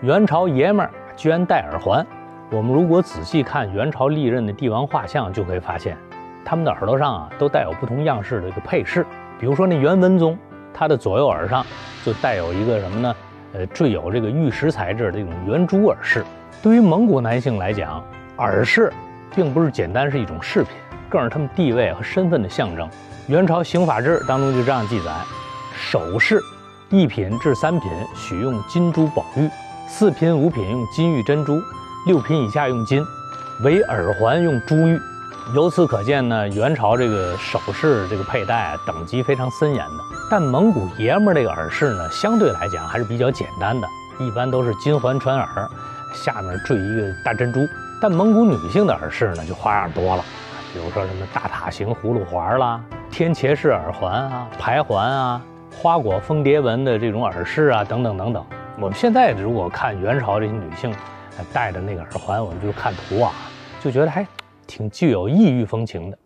元朝爷们居然戴耳环。我们如果仔细看元朝历任的帝王画像，就可以发现，他们的耳朵上啊都带有不同样式的一个配饰。比如说那元文宗，他的左右耳上就带有一个什么呢？呃，缀有这个玉石材质的这种圆珠耳饰。对于蒙古男性来讲，耳饰并不是简单是一种饰品，更是他们地位和身份的象征。元朝刑法志当中就这样记载：首饰一品至三品许用金珠宝玉，四品五品用金玉珍珠，六品以下用金，唯耳环用珠玉。由此可见呢，元朝这个首饰这个佩戴等级非常森严的。但蒙古爷们儿这个耳饰呢，相对来讲还是比较简单的，一般都是金环穿耳。下面缀一个大珍珠，但蒙古女性的耳饰呢就花样多了，比如说什么大塔形葫芦环啦、天茄式耳环啊、排环啊、花果蜂蝶纹的这种耳饰啊，等等等等。我们现在如果看元朝这些女性戴的那个耳环，我们就看图啊，就觉得还挺具有异域风情的。